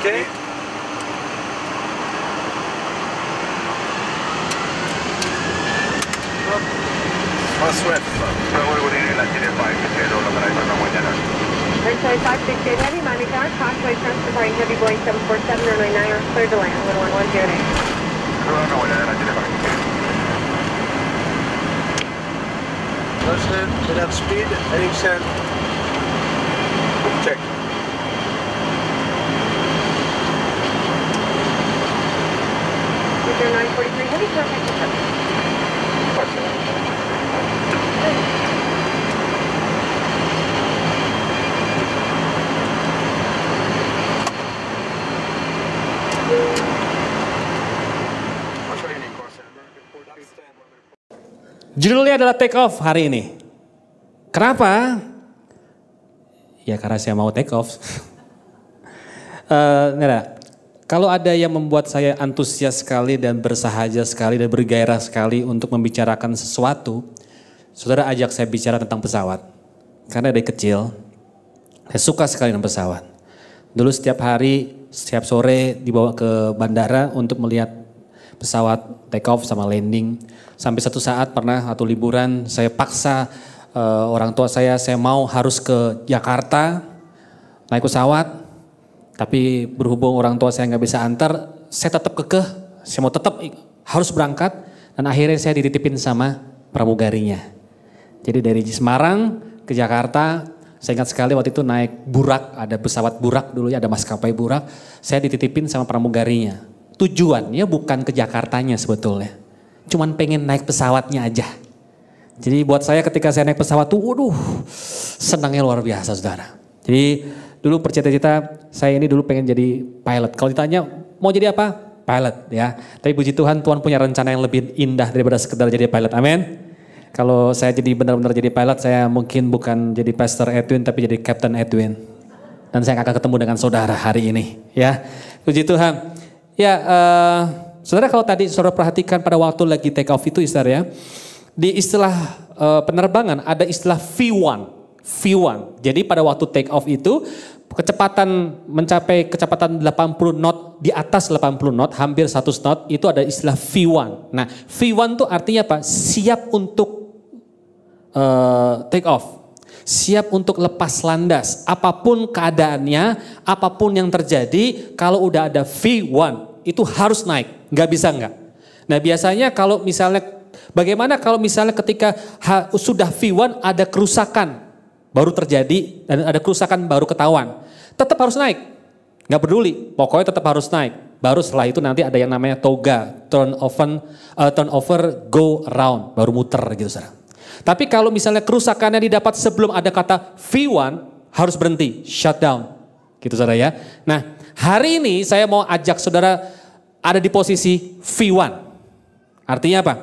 Okay? Más suerte. Bravo Bolivia, la Chile 5, Pedro, la para esta mañana. Turn 25, 68 Heavy, Miami Tower, Causeway, transporting Heavy Boeing 747 or 99 or clear to land, 11108. Bravo Bolivia, la Chile 5. Listen, set up speed, heading send. Check. Judulnya adalah take off hari ini. Kenapa? Ya karena saya mau take off. uh, Kalau ada yang membuat saya antusias sekali dan bersahaja sekali dan bergairah sekali untuk membicarakan sesuatu, saudara ajak saya bicara tentang pesawat. Karena dari kecil, saya suka sekali dengan pesawat. Dulu setiap hari, setiap sore dibawa ke bandara untuk melihat pesawat take off sama landing. Sampai satu saat pernah atau liburan saya paksa uh, orang tua saya saya mau harus ke Jakarta naik pesawat tapi berhubung orang tua saya nggak bisa antar, saya tetap kekeh, saya mau tetap harus berangkat. Dan akhirnya saya dititipin sama pramugarinya. Jadi dari Semarang ke Jakarta, saya ingat sekali waktu itu naik burak, ada pesawat burak dulu ya, ada maskapai burak. Saya dititipin sama pramugarinya. Tujuannya bukan ke Jakartanya sebetulnya. Cuman pengen naik pesawatnya aja. Jadi buat saya ketika saya naik pesawat tuh, waduh, senangnya luar biasa saudara. Jadi dulu bercita-cita saya ini dulu pengen jadi pilot. Kalau ditanya mau jadi apa? Pilot ya. Tapi puji Tuhan Tuhan punya rencana yang lebih indah daripada sekedar jadi pilot. Amin. Kalau saya jadi benar-benar jadi pilot, saya mungkin bukan jadi Pastor Edwin tapi jadi Captain Edwin. Dan saya akan ketemu dengan saudara hari ini ya. Puji Tuhan. Ya, uh, saudara kalau tadi saudara perhatikan pada waktu lagi take off itu istilah ya, di istilah uh, penerbangan ada istilah V1. V1. Jadi pada waktu take off itu kecepatan mencapai kecepatan 80 knot di atas 80 knot hampir 1 knot itu ada istilah V1. Nah, V1 itu artinya apa? Siap untuk uh, take off. Siap untuk lepas landas. Apapun keadaannya, apapun yang terjadi, kalau udah ada V1 itu harus naik, nggak bisa nggak. Nah biasanya kalau misalnya Bagaimana kalau misalnya ketika sudah V1 ada kerusakan baru terjadi dan ada kerusakan baru ketahuan. Tetap harus naik, nggak peduli, pokoknya tetap harus naik. Baru setelah itu nanti ada yang namanya toga, turn over, uh, over go round, baru muter gitu saudara. Tapi kalau misalnya kerusakannya didapat sebelum ada kata V1, harus berhenti, shutdown. Gitu saudara ya. Nah hari ini saya mau ajak saudara ada di posisi V1. Artinya apa?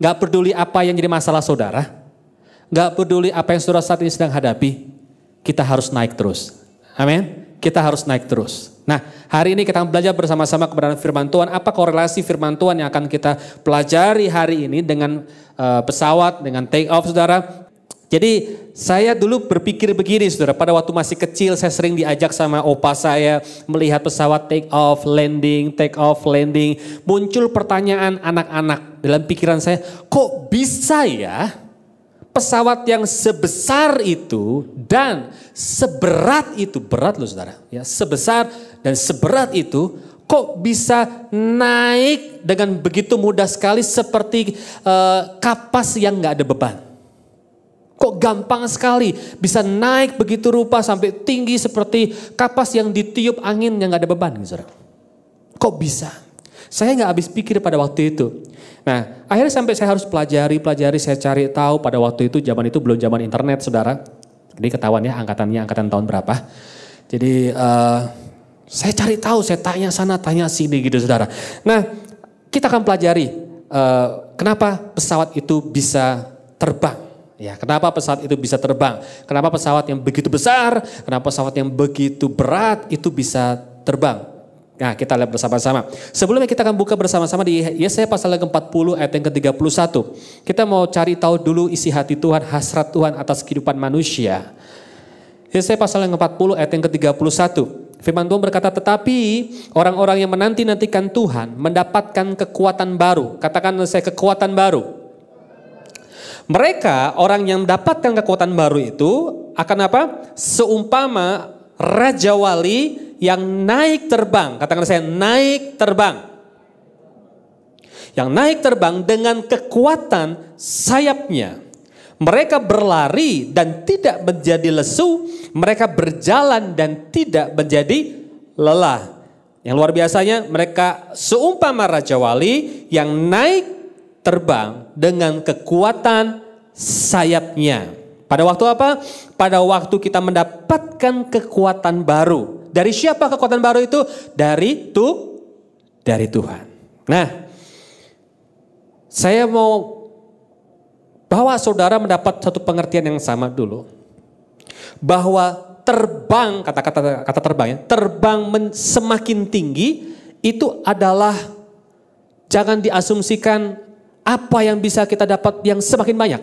nggak peduli apa yang jadi masalah saudara, Gak peduli apa yang saudara saat ini sedang hadapi, kita harus naik terus. Amin. Kita harus naik terus. Nah, hari ini kita belajar bersama-sama kebenaran firman Tuhan. Apa korelasi firman Tuhan yang akan kita pelajari hari ini dengan uh, pesawat, dengan take off, saudara? Jadi saya dulu berpikir begini saudara, pada waktu masih kecil saya sering diajak sama opa saya melihat pesawat take off, landing, take off, landing. Muncul pertanyaan anak-anak dalam pikiran saya, kok bisa ya pesawat yang sebesar itu dan seberat itu, berat loh saudara, ya sebesar dan seberat itu kok bisa naik dengan begitu mudah sekali seperti uh, kapas yang nggak ada beban. Kok gampang sekali bisa naik begitu rupa sampai tinggi seperti kapas yang ditiup angin yang nggak ada beban, gitu, saudara. Kok bisa? Saya nggak habis pikir pada waktu itu. Nah, akhirnya sampai saya harus pelajari, pelajari, saya cari tahu pada waktu itu zaman itu belum zaman internet, saudara. Jadi ketahuan ya angkatannya angkatan tahun berapa. Jadi uh, saya cari tahu, saya tanya sana, tanya sini gitu, saudara. Nah, kita akan pelajari uh, kenapa pesawat itu bisa terbang. Ya, kenapa pesawat itu bisa terbang? Kenapa pesawat yang begitu besar, kenapa pesawat yang begitu berat itu bisa terbang? Nah, kita lihat bersama-sama. Sebelumnya kita akan buka bersama-sama di Yesaya pasal yang ke-40 ayat yang ke-31. Kita mau cari tahu dulu isi hati Tuhan, hasrat Tuhan atas kehidupan manusia. Yesaya pasal yang ke-40 ayat yang ke-31. Firman Tuhan berkata, tetapi orang-orang yang menanti-nantikan Tuhan mendapatkan kekuatan baru. Katakan saya kekuatan baru. Mereka orang yang mendapatkan kekuatan baru itu akan apa? Seumpama Raja Wali yang naik terbang. Katakan saya naik terbang. Yang naik terbang dengan kekuatan sayapnya. Mereka berlari dan tidak menjadi lesu. Mereka berjalan dan tidak menjadi lelah. Yang luar biasanya mereka seumpama Raja Wali yang naik terbang dengan kekuatan sayapnya. Pada waktu apa? Pada waktu kita mendapatkan kekuatan baru. Dari siapa kekuatan baru itu? Dari tu, dari Tuhan. Nah, saya mau bawa saudara mendapat satu pengertian yang sama dulu. Bahwa terbang, kata-kata kata terbang ya, terbang men, semakin tinggi itu adalah jangan diasumsikan apa yang bisa kita dapat yang semakin banyak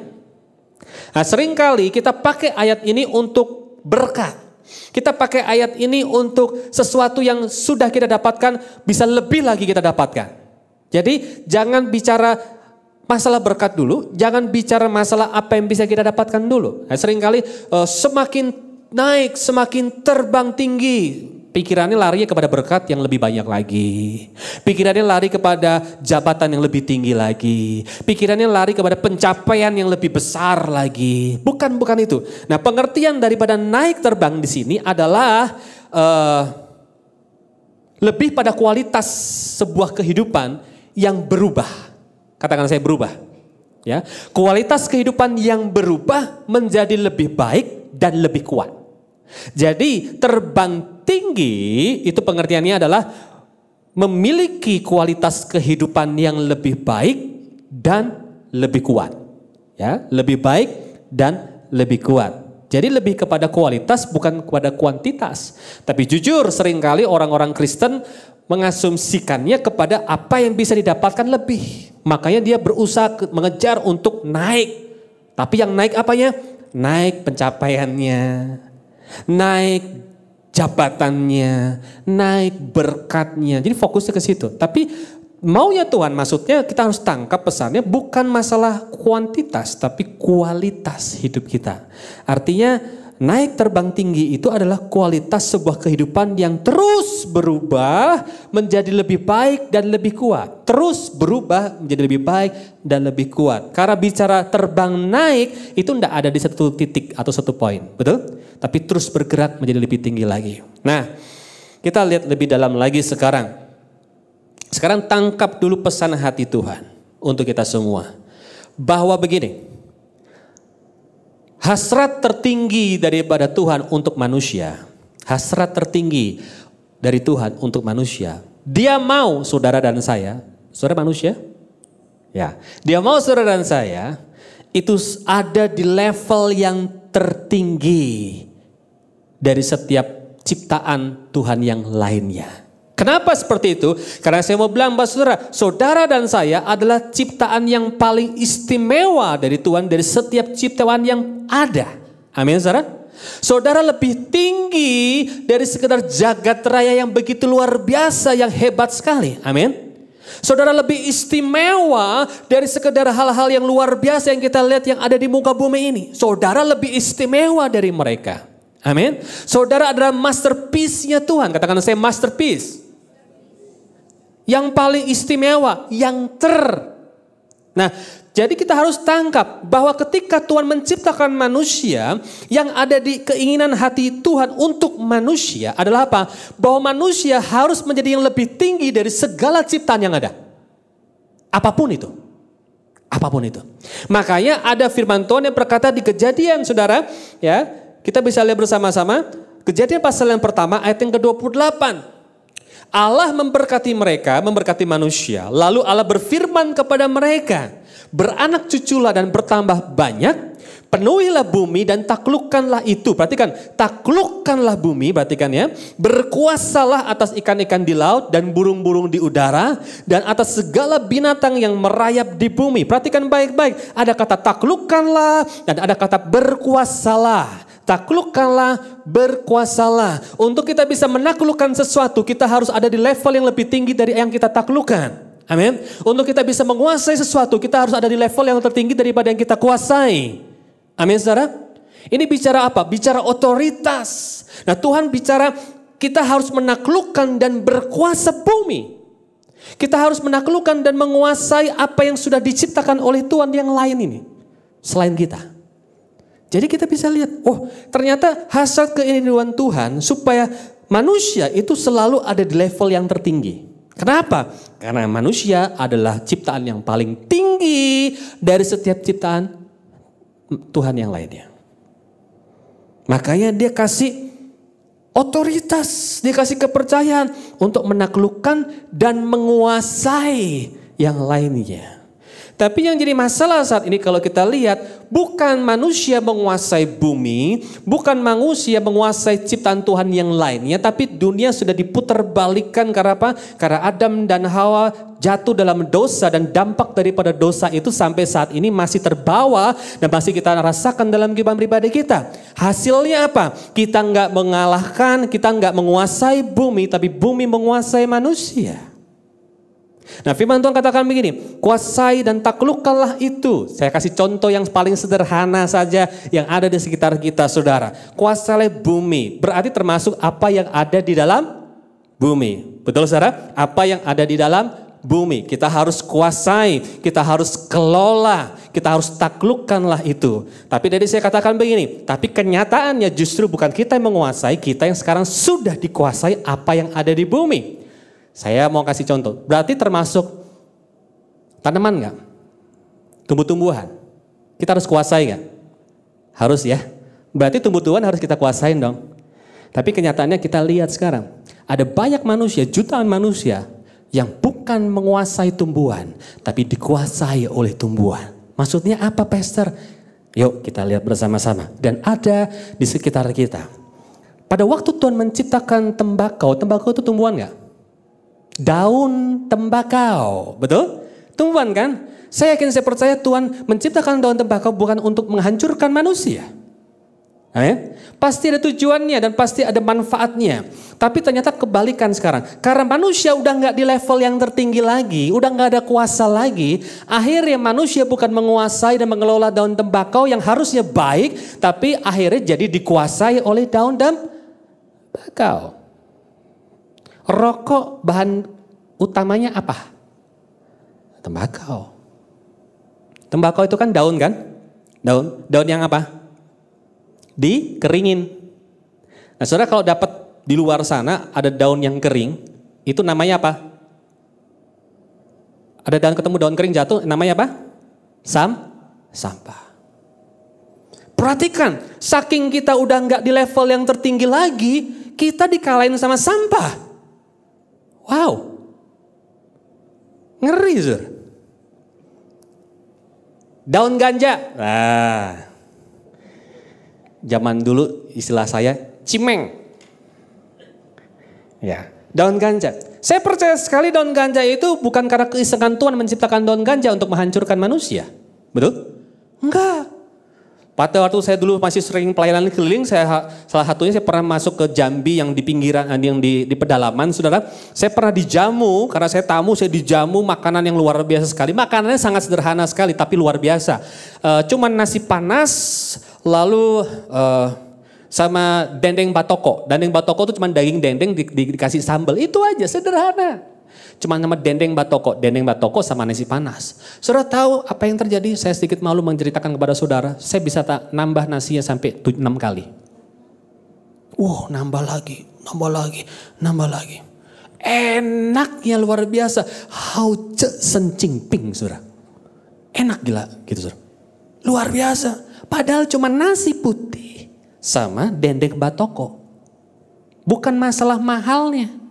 Nah seringkali kita pakai ayat ini untuk berkat. Kita pakai ayat ini untuk sesuatu yang sudah kita dapatkan bisa lebih lagi kita dapatkan. Jadi jangan bicara masalah berkat dulu, jangan bicara masalah apa yang bisa kita dapatkan dulu. Nah, seringkali eh, semakin naik, semakin terbang tinggi, Pikirannya lari kepada berkat yang lebih banyak lagi. Pikirannya lari kepada jabatan yang lebih tinggi lagi. Pikirannya lari kepada pencapaian yang lebih besar lagi. Bukan bukan itu. Nah, pengertian daripada naik terbang di sini adalah uh, lebih pada kualitas sebuah kehidupan yang berubah. Katakan saya berubah. Ya, kualitas kehidupan yang berubah menjadi lebih baik dan lebih kuat. Jadi terbang tinggi itu pengertiannya adalah memiliki kualitas kehidupan yang lebih baik dan lebih kuat. Ya, lebih baik dan lebih kuat. Jadi lebih kepada kualitas bukan kepada kuantitas. Tapi jujur seringkali orang-orang Kristen mengasumsikannya kepada apa yang bisa didapatkan lebih. Makanya dia berusaha mengejar untuk naik. Tapi yang naik apanya? Naik pencapaiannya. Naik jabatannya, naik berkatnya. Jadi fokusnya ke situ. Tapi maunya Tuhan maksudnya kita harus tangkap pesannya bukan masalah kuantitas tapi kualitas hidup kita. Artinya Naik terbang tinggi itu adalah kualitas sebuah kehidupan yang terus berubah menjadi lebih baik dan lebih kuat. Terus berubah menjadi lebih baik dan lebih kuat. Karena bicara terbang naik itu tidak ada di satu titik atau satu poin, betul? Tapi terus bergerak menjadi lebih tinggi lagi. Nah, kita lihat lebih dalam lagi sekarang. Sekarang tangkap dulu pesan hati Tuhan untuk kita semua. Bahwa begini, Hasrat tertinggi daripada Tuhan untuk manusia. Hasrat tertinggi dari Tuhan untuk manusia. Dia mau saudara dan saya, saudara manusia, ya, dia mau saudara dan saya itu ada di level yang tertinggi dari setiap ciptaan Tuhan yang lainnya. Kenapa seperti itu? Karena saya mau bilang bahwa saudara, saudara dan saya adalah ciptaan yang paling istimewa dari Tuhan dari setiap ciptaan yang ada. Amin, saudara? Saudara lebih tinggi dari sekedar jagat raya yang begitu luar biasa, yang hebat sekali. Amin. Saudara lebih istimewa dari sekedar hal-hal yang luar biasa yang kita lihat yang ada di muka bumi ini. Saudara lebih istimewa dari mereka. Amin. Saudara adalah masterpiece-nya Tuhan. Katakan saya masterpiece yang paling istimewa, yang ter. Nah, jadi kita harus tangkap bahwa ketika Tuhan menciptakan manusia, yang ada di keinginan hati Tuhan untuk manusia adalah apa? Bahwa manusia harus menjadi yang lebih tinggi dari segala ciptaan yang ada. Apapun itu apapun itu. Makanya ada firman Tuhan yang berkata di kejadian saudara, ya kita bisa lihat bersama-sama. Kejadian pasal yang pertama ayat yang ke-28. Allah memberkati mereka, memberkati manusia. Lalu Allah berfirman kepada mereka, beranak cuculah dan bertambah banyak, penuhilah bumi dan taklukkanlah itu. Perhatikan, taklukkanlah bumi, perhatikan ya. Berkuasalah atas ikan-ikan di laut dan burung-burung di udara dan atas segala binatang yang merayap di bumi. Perhatikan baik-baik, ada kata taklukkanlah dan ada kata berkuasalah taklukkanlah, berkuasalah. Untuk kita bisa menaklukkan sesuatu, kita harus ada di level yang lebih tinggi dari yang kita taklukkan. Amin. Untuk kita bisa menguasai sesuatu, kita harus ada di level yang tertinggi daripada yang kita kuasai. Amin, saudara. Ini bicara apa? Bicara otoritas. Nah, Tuhan bicara kita harus menaklukkan dan berkuasa bumi. Kita harus menaklukkan dan menguasai apa yang sudah diciptakan oleh Tuhan yang lain ini. Selain kita. Jadi kita bisa lihat, oh ternyata hasrat keinginan Tuhan supaya manusia itu selalu ada di level yang tertinggi. Kenapa? Karena manusia adalah ciptaan yang paling tinggi dari setiap ciptaan Tuhan yang lainnya. Makanya dia kasih otoritas, dia kasih kepercayaan untuk menaklukkan dan menguasai yang lainnya. Tapi yang jadi masalah saat ini kalau kita lihat bukan manusia menguasai bumi, bukan manusia menguasai ciptaan Tuhan yang lainnya, tapi dunia sudah diputarbalikkan karena apa? Karena Adam dan Hawa jatuh dalam dosa dan dampak daripada dosa itu sampai saat ini masih terbawa dan masih kita rasakan dalam kehidupan pribadi kita. Hasilnya apa? Kita nggak mengalahkan, kita nggak menguasai bumi, tapi bumi menguasai manusia. Nah firman Tuhan katakan begini, kuasai dan taklukkanlah itu. Saya kasih contoh yang paling sederhana saja yang ada di sekitar kita saudara. Kuasai bumi, berarti termasuk apa yang ada di dalam bumi. Betul saudara? Apa yang ada di dalam bumi. Kita harus kuasai, kita harus kelola, kita harus taklukkanlah itu. Tapi dari saya katakan begini, tapi kenyataannya justru bukan kita yang menguasai, kita yang sekarang sudah dikuasai apa yang ada di bumi. Saya mau kasih contoh. Berarti termasuk tanaman nggak? Tumbuh-tumbuhan. Kita harus kuasai nggak? Harus ya. Berarti tumbuh-tumbuhan harus kita kuasain dong. Tapi kenyataannya kita lihat sekarang. Ada banyak manusia, jutaan manusia yang bukan menguasai tumbuhan, tapi dikuasai oleh tumbuhan. Maksudnya apa, Pastor? Yuk kita lihat bersama-sama. Dan ada di sekitar kita. Pada waktu Tuhan menciptakan tembakau, tembakau itu tumbuhan nggak? daun tembakau. Betul? tumbuhan kan? Saya yakin, saya percaya Tuhan menciptakan daun tembakau bukan untuk menghancurkan manusia. Amin. Nah, ya? Pasti ada tujuannya dan pasti ada manfaatnya. Tapi ternyata kebalikan sekarang. Karena manusia udah nggak di level yang tertinggi lagi, udah nggak ada kuasa lagi. Akhirnya manusia bukan menguasai dan mengelola daun tembakau yang harusnya baik, tapi akhirnya jadi dikuasai oleh daun tembakau. Rokok bahan utamanya apa? Tembakau. Tembakau itu kan daun kan? Daun. Daun yang apa? Dikeringin. Nah saudara kalau dapat di luar sana ada daun yang kering, itu namanya apa? Ada daun ketemu daun kering jatuh, namanya apa? Sam, sampah. Perhatikan, saking kita udah nggak di level yang tertinggi lagi, kita dikalahin sama sampah. Wow. Ngeri, Zur. Daun ganja. Nah. Zaman dulu istilah saya cimeng. Ya, daun ganja. Saya percaya sekali daun ganja itu bukan karena keisengan Tuhan menciptakan daun ganja untuk menghancurkan manusia. Betul? Enggak. Pada waktu saya dulu masih sering pelayanan keliling, saya salah satunya saya pernah masuk ke Jambi yang di pinggiran eh, yang di, di pedalaman, saudara. Saya pernah dijamu karena saya tamu, saya dijamu makanan yang luar biasa sekali. Makanannya sangat sederhana sekali, tapi luar biasa. E, cuman nasi panas, lalu e, sama dendeng batoko. Dendeng batoko itu cuma daging dendeng di, di, dikasih sambal. Itu aja sederhana. Cuma nama Dendeng Batoko. Dendeng Batoko sama nasi panas. Saudara tahu apa yang terjadi? Saya sedikit malu menceritakan kepada saudara. Saya bisa tak nambah nasinya sampai 6 kali. Wow, nambah lagi, nambah lagi, nambah lagi. Enaknya luar biasa. How ce sencing ping, saudara. Enak gila gitu, saudara. Luar biasa. Padahal cuma nasi putih sama dendeng batoko. Bukan masalah mahalnya.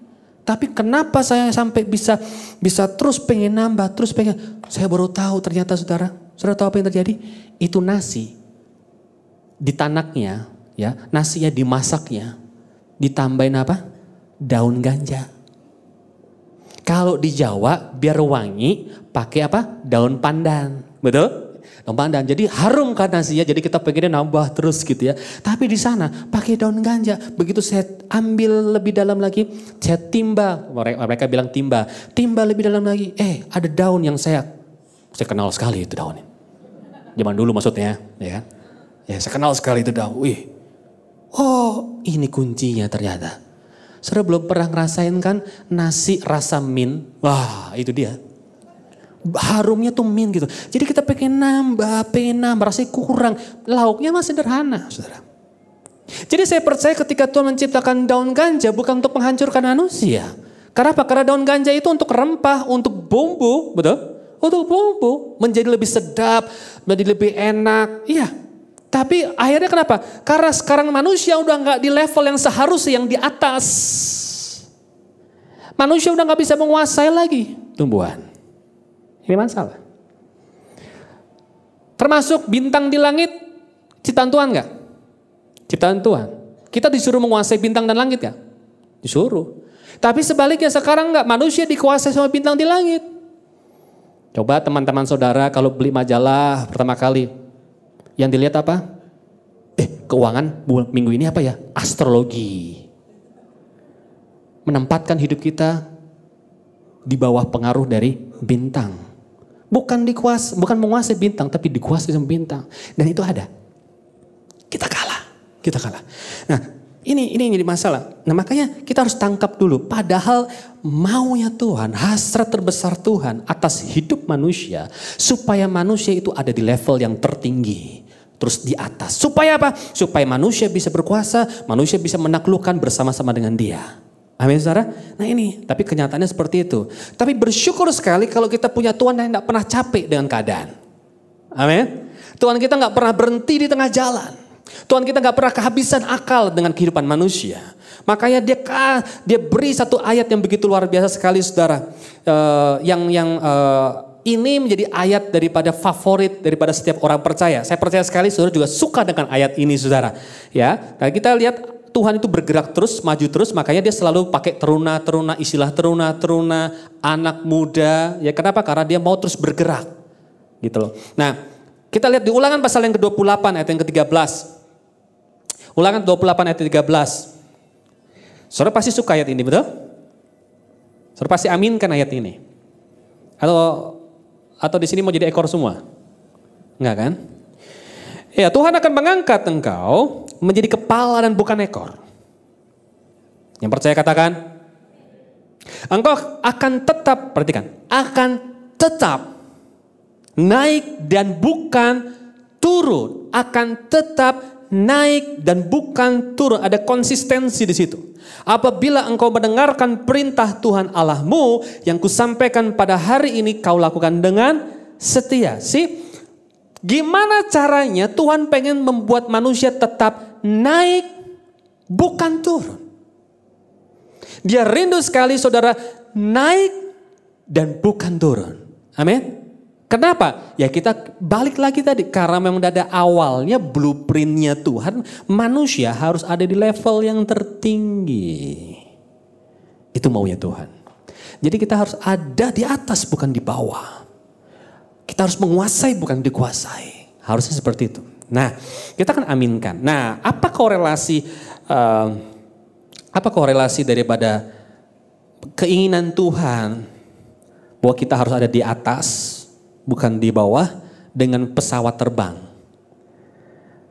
Tapi kenapa saya sampai bisa bisa terus pengen nambah, terus pengen. Saya baru tahu ternyata saudara. Saudara tahu apa yang terjadi? Itu nasi. di tanaknya ya, nasinya dimasaknya. Ditambahin apa? Daun ganja. Kalau di Jawa biar wangi pakai apa? Daun pandan. Betul? Pandan. Jadi harum kan nasinya, jadi kita pengennya nambah terus gitu ya. Tapi di sana pakai daun ganja. Begitu saya ambil lebih dalam lagi, saya timba. Mereka, bilang timba. Timba lebih dalam lagi. Eh, ada daun yang saya saya kenal sekali itu daunnya. Zaman dulu maksudnya, ya. Ya, saya kenal sekali itu daun. Wih. Oh, ini kuncinya ternyata. Saudara belum pernah ngerasain kan nasi rasa min? Wah, itu dia harumnya tuh min gitu. Jadi kita pengen nambah, pengen nambah, rasanya kurang. Lauknya masih sederhana, saudara. Jadi saya percaya ketika Tuhan menciptakan daun ganja bukan untuk menghancurkan manusia. Karena apa? Karena daun ganja itu untuk rempah, untuk bumbu, betul? Untuk bumbu menjadi lebih sedap, menjadi lebih enak. Iya. Tapi akhirnya kenapa? Karena sekarang manusia udah nggak di level yang seharusnya, yang di atas. Manusia udah nggak bisa menguasai lagi tumbuhan. Ini masalah. Termasuk bintang di langit, ciptaan Tuhan nggak? Ciptaan Tuhan. Kita disuruh menguasai bintang dan langit ya? Disuruh. Tapi sebaliknya sekarang nggak manusia dikuasai sama bintang di langit. Coba teman-teman saudara kalau beli majalah pertama kali, yang dilihat apa? Eh keuangan minggu ini apa ya? Astrologi. Menempatkan hidup kita di bawah pengaruh dari bintang. Bukan dikuas, bukan menguasai bintang, tapi dikuasai sama bintang. Dan itu ada. Kita kalah, kita kalah. Nah, ini ini yang jadi masalah. Nah, makanya kita harus tangkap dulu. Padahal maunya Tuhan, hasrat terbesar Tuhan atas hidup manusia supaya manusia itu ada di level yang tertinggi terus di atas. Supaya apa? Supaya manusia bisa berkuasa, manusia bisa menaklukkan bersama-sama dengan dia. Amin saudara? Nah ini, tapi kenyataannya seperti itu. Tapi bersyukur sekali kalau kita punya Tuhan yang tidak pernah capek dengan keadaan. Amin. Tuhan kita nggak pernah berhenti di tengah jalan. Tuhan kita nggak pernah kehabisan akal dengan kehidupan manusia. Makanya dia dia beri satu ayat yang begitu luar biasa sekali saudara. Uh, yang yang uh, ini menjadi ayat daripada favorit daripada setiap orang percaya. Saya percaya sekali saudara juga suka dengan ayat ini saudara. Ya, nah kita lihat Tuhan itu bergerak terus, maju terus, makanya dia selalu pakai teruna-teruna, istilah teruna-teruna, anak muda. Ya kenapa? Karena dia mau terus bergerak. Gitu loh. Nah, kita lihat di ulangan pasal yang ke-28 ayat yang ke-13. Ulangan 28 ayat yang 13. Saudara pasti suka ayat ini, betul? Saudara pasti aminkan ayat ini. Atau atau di sini mau jadi ekor semua? Enggak kan? Ya, Tuhan akan mengangkat engkau menjadi kepala dan bukan ekor. Yang percaya katakan, engkau akan tetap, perhatikan, akan tetap naik dan bukan turun, akan tetap naik dan bukan turun. Ada konsistensi di situ. Apabila engkau mendengarkan perintah Tuhan Allahmu yang kusampaikan pada hari ini, kau lakukan dengan setia. Sip. Gimana caranya Tuhan pengen membuat manusia tetap naik bukan turun. Dia rindu sekali saudara naik dan bukan turun. Amin. Kenapa? Ya kita balik lagi tadi karena memang ada awalnya blueprintnya Tuhan manusia harus ada di level yang tertinggi. Itu maunya Tuhan. Jadi kita harus ada di atas bukan di bawah. Kita harus menguasai bukan dikuasai. Harusnya seperti itu. Nah, kita akan aminkan. Nah, apa korelasi uh, apa korelasi daripada keinginan Tuhan bahwa kita harus ada di atas bukan di bawah dengan pesawat terbang.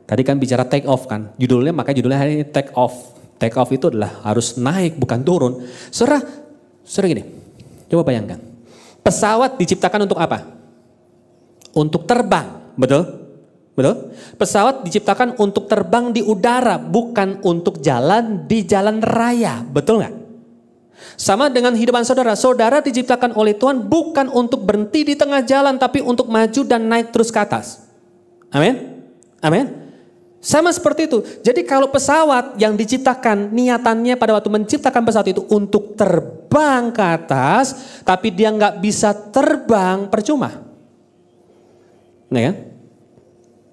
Tadi kan bicara take off kan, judulnya maka judulnya hari ini take off. Take off itu adalah harus naik bukan turun. Serah, serah gini, coba bayangkan. Pesawat diciptakan untuk apa? untuk terbang, betul? Betul? Pesawat diciptakan untuk terbang di udara, bukan untuk jalan di jalan raya, betul nggak? Sama dengan hidupan saudara, saudara diciptakan oleh Tuhan bukan untuk berhenti di tengah jalan, tapi untuk maju dan naik terus ke atas. Amin? Amin? Sama seperti itu. Jadi kalau pesawat yang diciptakan niatannya pada waktu menciptakan pesawat itu untuk terbang ke atas, tapi dia nggak bisa terbang percuma. Nah ya.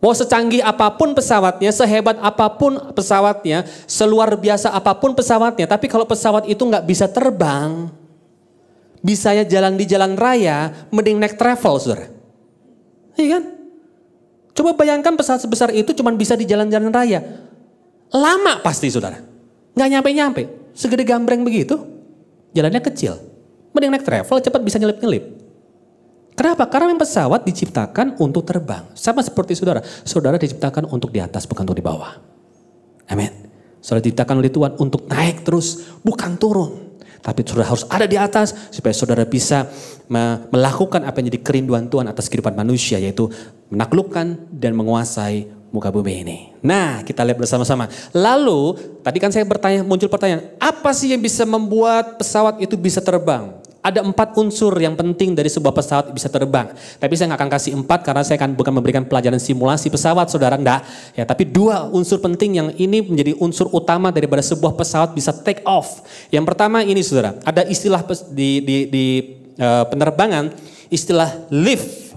Mau secanggih apapun pesawatnya, sehebat apapun pesawatnya, seluar biasa apapun pesawatnya, tapi kalau pesawat itu nggak bisa terbang, bisanya jalan di jalan raya, mending naik travel, saudara. Iya kan? Coba bayangkan pesawat sebesar itu cuma bisa di jalan-jalan raya. Lama pasti, saudara. Nggak nyampe-nyampe. Segede gambreng begitu, jalannya kecil. Mending naik travel, cepat bisa nyelip-nyelip. Kenapa? Karena memang pesawat diciptakan untuk terbang. Sama seperti saudara. Saudara diciptakan untuk di atas, bukan untuk di bawah. Amin. Saudara diciptakan oleh Tuhan untuk naik terus, bukan turun. Tapi saudara harus ada di atas supaya saudara bisa melakukan apa yang jadi kerinduan Tuhan atas kehidupan manusia yaitu menaklukkan dan menguasai muka bumi ini. Nah, kita lihat bersama-sama. Lalu, tadi kan saya bertanya, muncul pertanyaan, apa sih yang bisa membuat pesawat itu bisa terbang? ada empat unsur yang penting dari sebuah pesawat bisa terbang. Tapi saya nggak akan kasih empat karena saya akan bukan memberikan pelajaran simulasi pesawat, saudara enggak. Ya, tapi dua unsur penting yang ini menjadi unsur utama daripada sebuah pesawat bisa take off. Yang pertama ini saudara, ada istilah di, di, di e, penerbangan istilah lift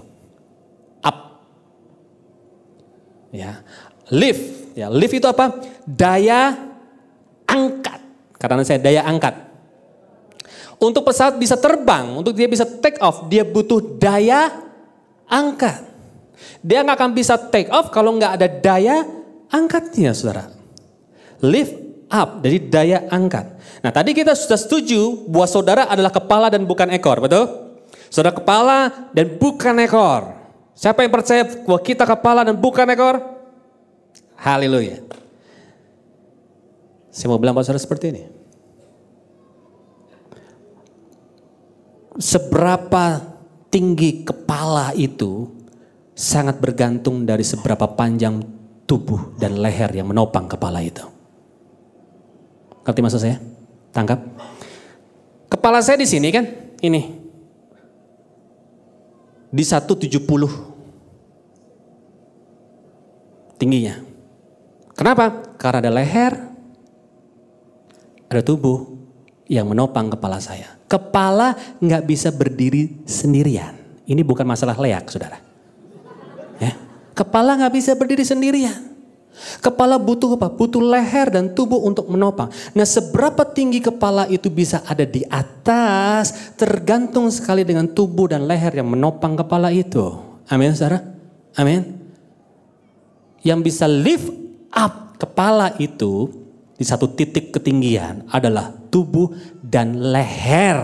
up. Ya, lift. Ya, lift itu apa? Daya angkat. Karena saya daya angkat untuk pesawat bisa terbang, untuk dia bisa take off, dia butuh daya angkat. Dia nggak akan bisa take off kalau nggak ada daya angkatnya, saudara. Lift up, jadi daya angkat. Nah tadi kita sudah setuju buat saudara adalah kepala dan bukan ekor, betul? Saudara kepala dan bukan ekor. Siapa yang percaya bahwa kita kepala dan bukan ekor? Haleluya. Saya mau bilang bahwa saudara seperti ini. seberapa tinggi kepala itu sangat bergantung dari seberapa panjang tubuh dan leher yang menopang kepala itu. Ngerti maksud saya? Tangkap. Kepala saya di sini kan, ini. Di 170 tingginya. Kenapa? Karena ada leher, ada tubuh yang menopang kepala saya. Kepala nggak bisa berdiri sendirian. Ini bukan masalah leak, saudara. Ya. Kepala nggak bisa berdiri sendirian. Kepala butuh apa? Butuh leher dan tubuh untuk menopang. Nah seberapa tinggi kepala itu bisa ada di atas tergantung sekali dengan tubuh dan leher yang menopang kepala itu. Amin saudara? Amin. Yang bisa lift up kepala itu di satu titik ketinggian adalah tubuh dan leher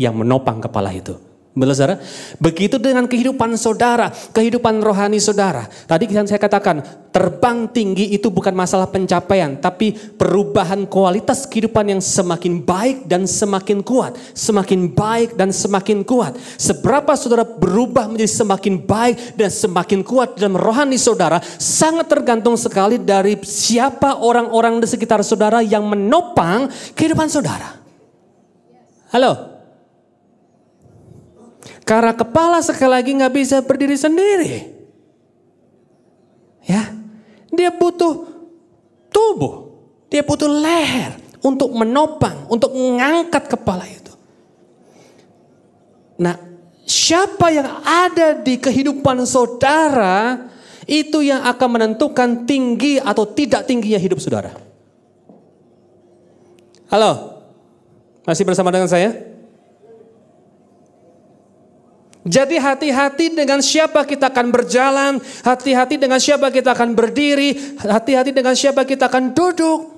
yang menopang kepala itu. Benar saudara? Begitu dengan kehidupan saudara, kehidupan rohani saudara. Tadi kan saya katakan, terbang tinggi itu bukan masalah pencapaian, tapi perubahan kualitas kehidupan yang semakin baik dan semakin kuat. Semakin baik dan semakin kuat. Seberapa saudara berubah menjadi semakin baik dan semakin kuat dalam rohani saudara, sangat tergantung sekali dari siapa orang-orang di sekitar saudara yang menopang kehidupan saudara. Halo? Karena kepala sekali lagi nggak bisa berdiri sendiri. Ya, dia butuh tubuh, dia butuh leher untuk menopang, untuk mengangkat kepala itu. Nah, siapa yang ada di kehidupan saudara itu yang akan menentukan tinggi atau tidak tingginya hidup saudara. Halo? Masih bersama dengan saya? Jadi hati-hati dengan siapa kita akan berjalan, hati-hati dengan siapa kita akan berdiri, hati-hati dengan siapa kita akan duduk.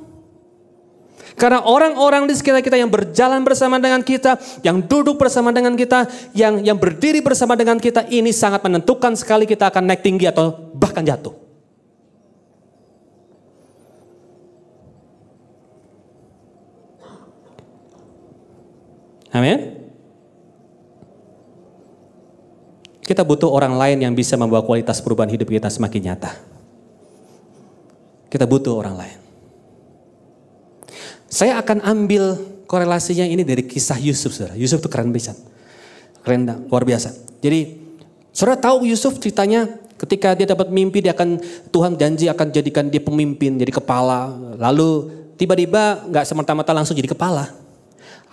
Karena orang-orang di sekitar kita yang berjalan bersama dengan kita, yang duduk bersama dengan kita, yang yang berdiri bersama dengan kita ini sangat menentukan sekali kita akan naik tinggi atau bahkan jatuh. Amin. Kita butuh orang lain yang bisa membawa kualitas perubahan hidup kita semakin nyata. Kita butuh orang lain. Saya akan ambil korelasinya ini dari kisah Yusuf, saudara. Yusuf itu keren banget. Keren, luar biasa. Jadi, saudara tahu Yusuf ceritanya ketika dia dapat mimpi, dia akan Tuhan janji akan jadikan dia pemimpin, jadi kepala. Lalu tiba-tiba nggak semerta-merta langsung jadi kepala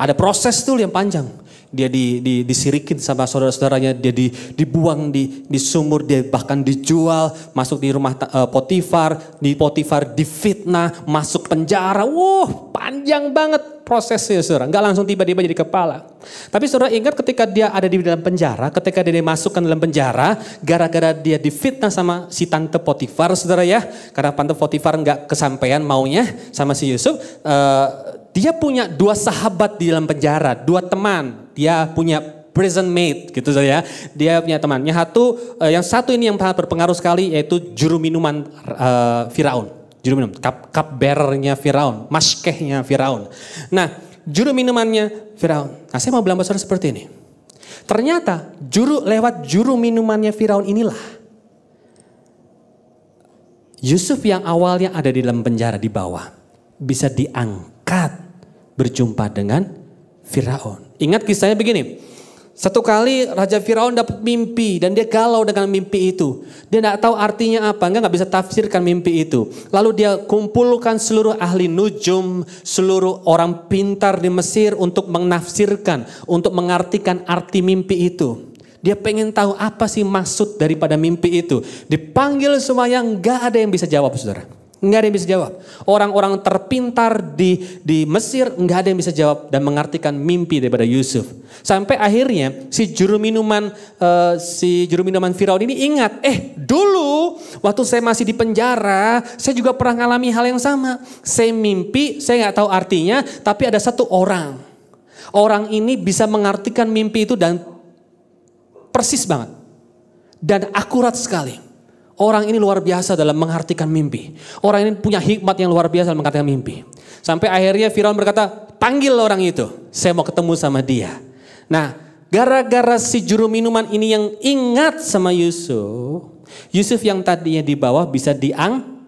ada proses tuh yang panjang. Dia di, di, disirikin sama saudara-saudaranya, dia di, dibuang di, di sumur, dia bahkan dijual, masuk di rumah uh, Potifar, di Potifar difitnah, masuk penjara. Wow, panjang banget prosesnya saudara. Nggak langsung tiba-tiba jadi kepala. Tapi saudara ingat ketika dia ada di dalam penjara, ketika dia dimasukkan dalam penjara, gara-gara dia difitnah sama si tante Potifar saudara ya. Karena tante Potifar nggak kesampaian maunya sama si Yusuf, uh, dia punya dua sahabat di dalam penjara, dua teman. Dia punya prison mate gitu ya. Dia punya temannya satu eh, yang satu ini yang sangat berpengaruh sekali yaitu juru minuman uh, Firaun. Juru minum cup, cup bearernya Firaun, maskehnya Firaun. Nah, juru minumannya Firaun. Nah, saya mau bilang seperti ini. Ternyata juru lewat juru minumannya Firaun inilah Yusuf yang awalnya ada di dalam penjara di bawah bisa diangkat berjumpa dengan Firaun. Ingat kisahnya begini. Satu kali Raja Firaun dapat mimpi dan dia galau dengan mimpi itu. Dia tidak tahu artinya apa, enggak nggak bisa tafsirkan mimpi itu. Lalu dia kumpulkan seluruh ahli nujum, seluruh orang pintar di Mesir untuk menafsirkan, untuk mengartikan arti mimpi itu. Dia pengen tahu apa sih maksud daripada mimpi itu. Dipanggil semuanya, nggak ada yang bisa jawab saudara. Nggak ada yang bisa jawab. Orang-orang terpintar di di Mesir nggak ada yang bisa jawab dan mengartikan mimpi daripada Yusuf. Sampai akhirnya si juru minuman uh, si juru minuman Firaun ini ingat, eh dulu waktu saya masih di penjara, saya juga pernah ngalami hal yang sama. Saya mimpi, saya nggak tahu artinya, tapi ada satu orang. Orang ini bisa mengartikan mimpi itu dan persis banget dan akurat sekali. Orang ini luar biasa dalam mengartikan mimpi. Orang ini punya hikmat yang luar biasa dalam mengartikan mimpi. Sampai akhirnya Firaun berkata, panggil orang itu. Saya mau ketemu sama dia. Nah, gara-gara si juru minuman ini yang ingat sama Yusuf, Yusuf yang tadinya di bawah bisa diang,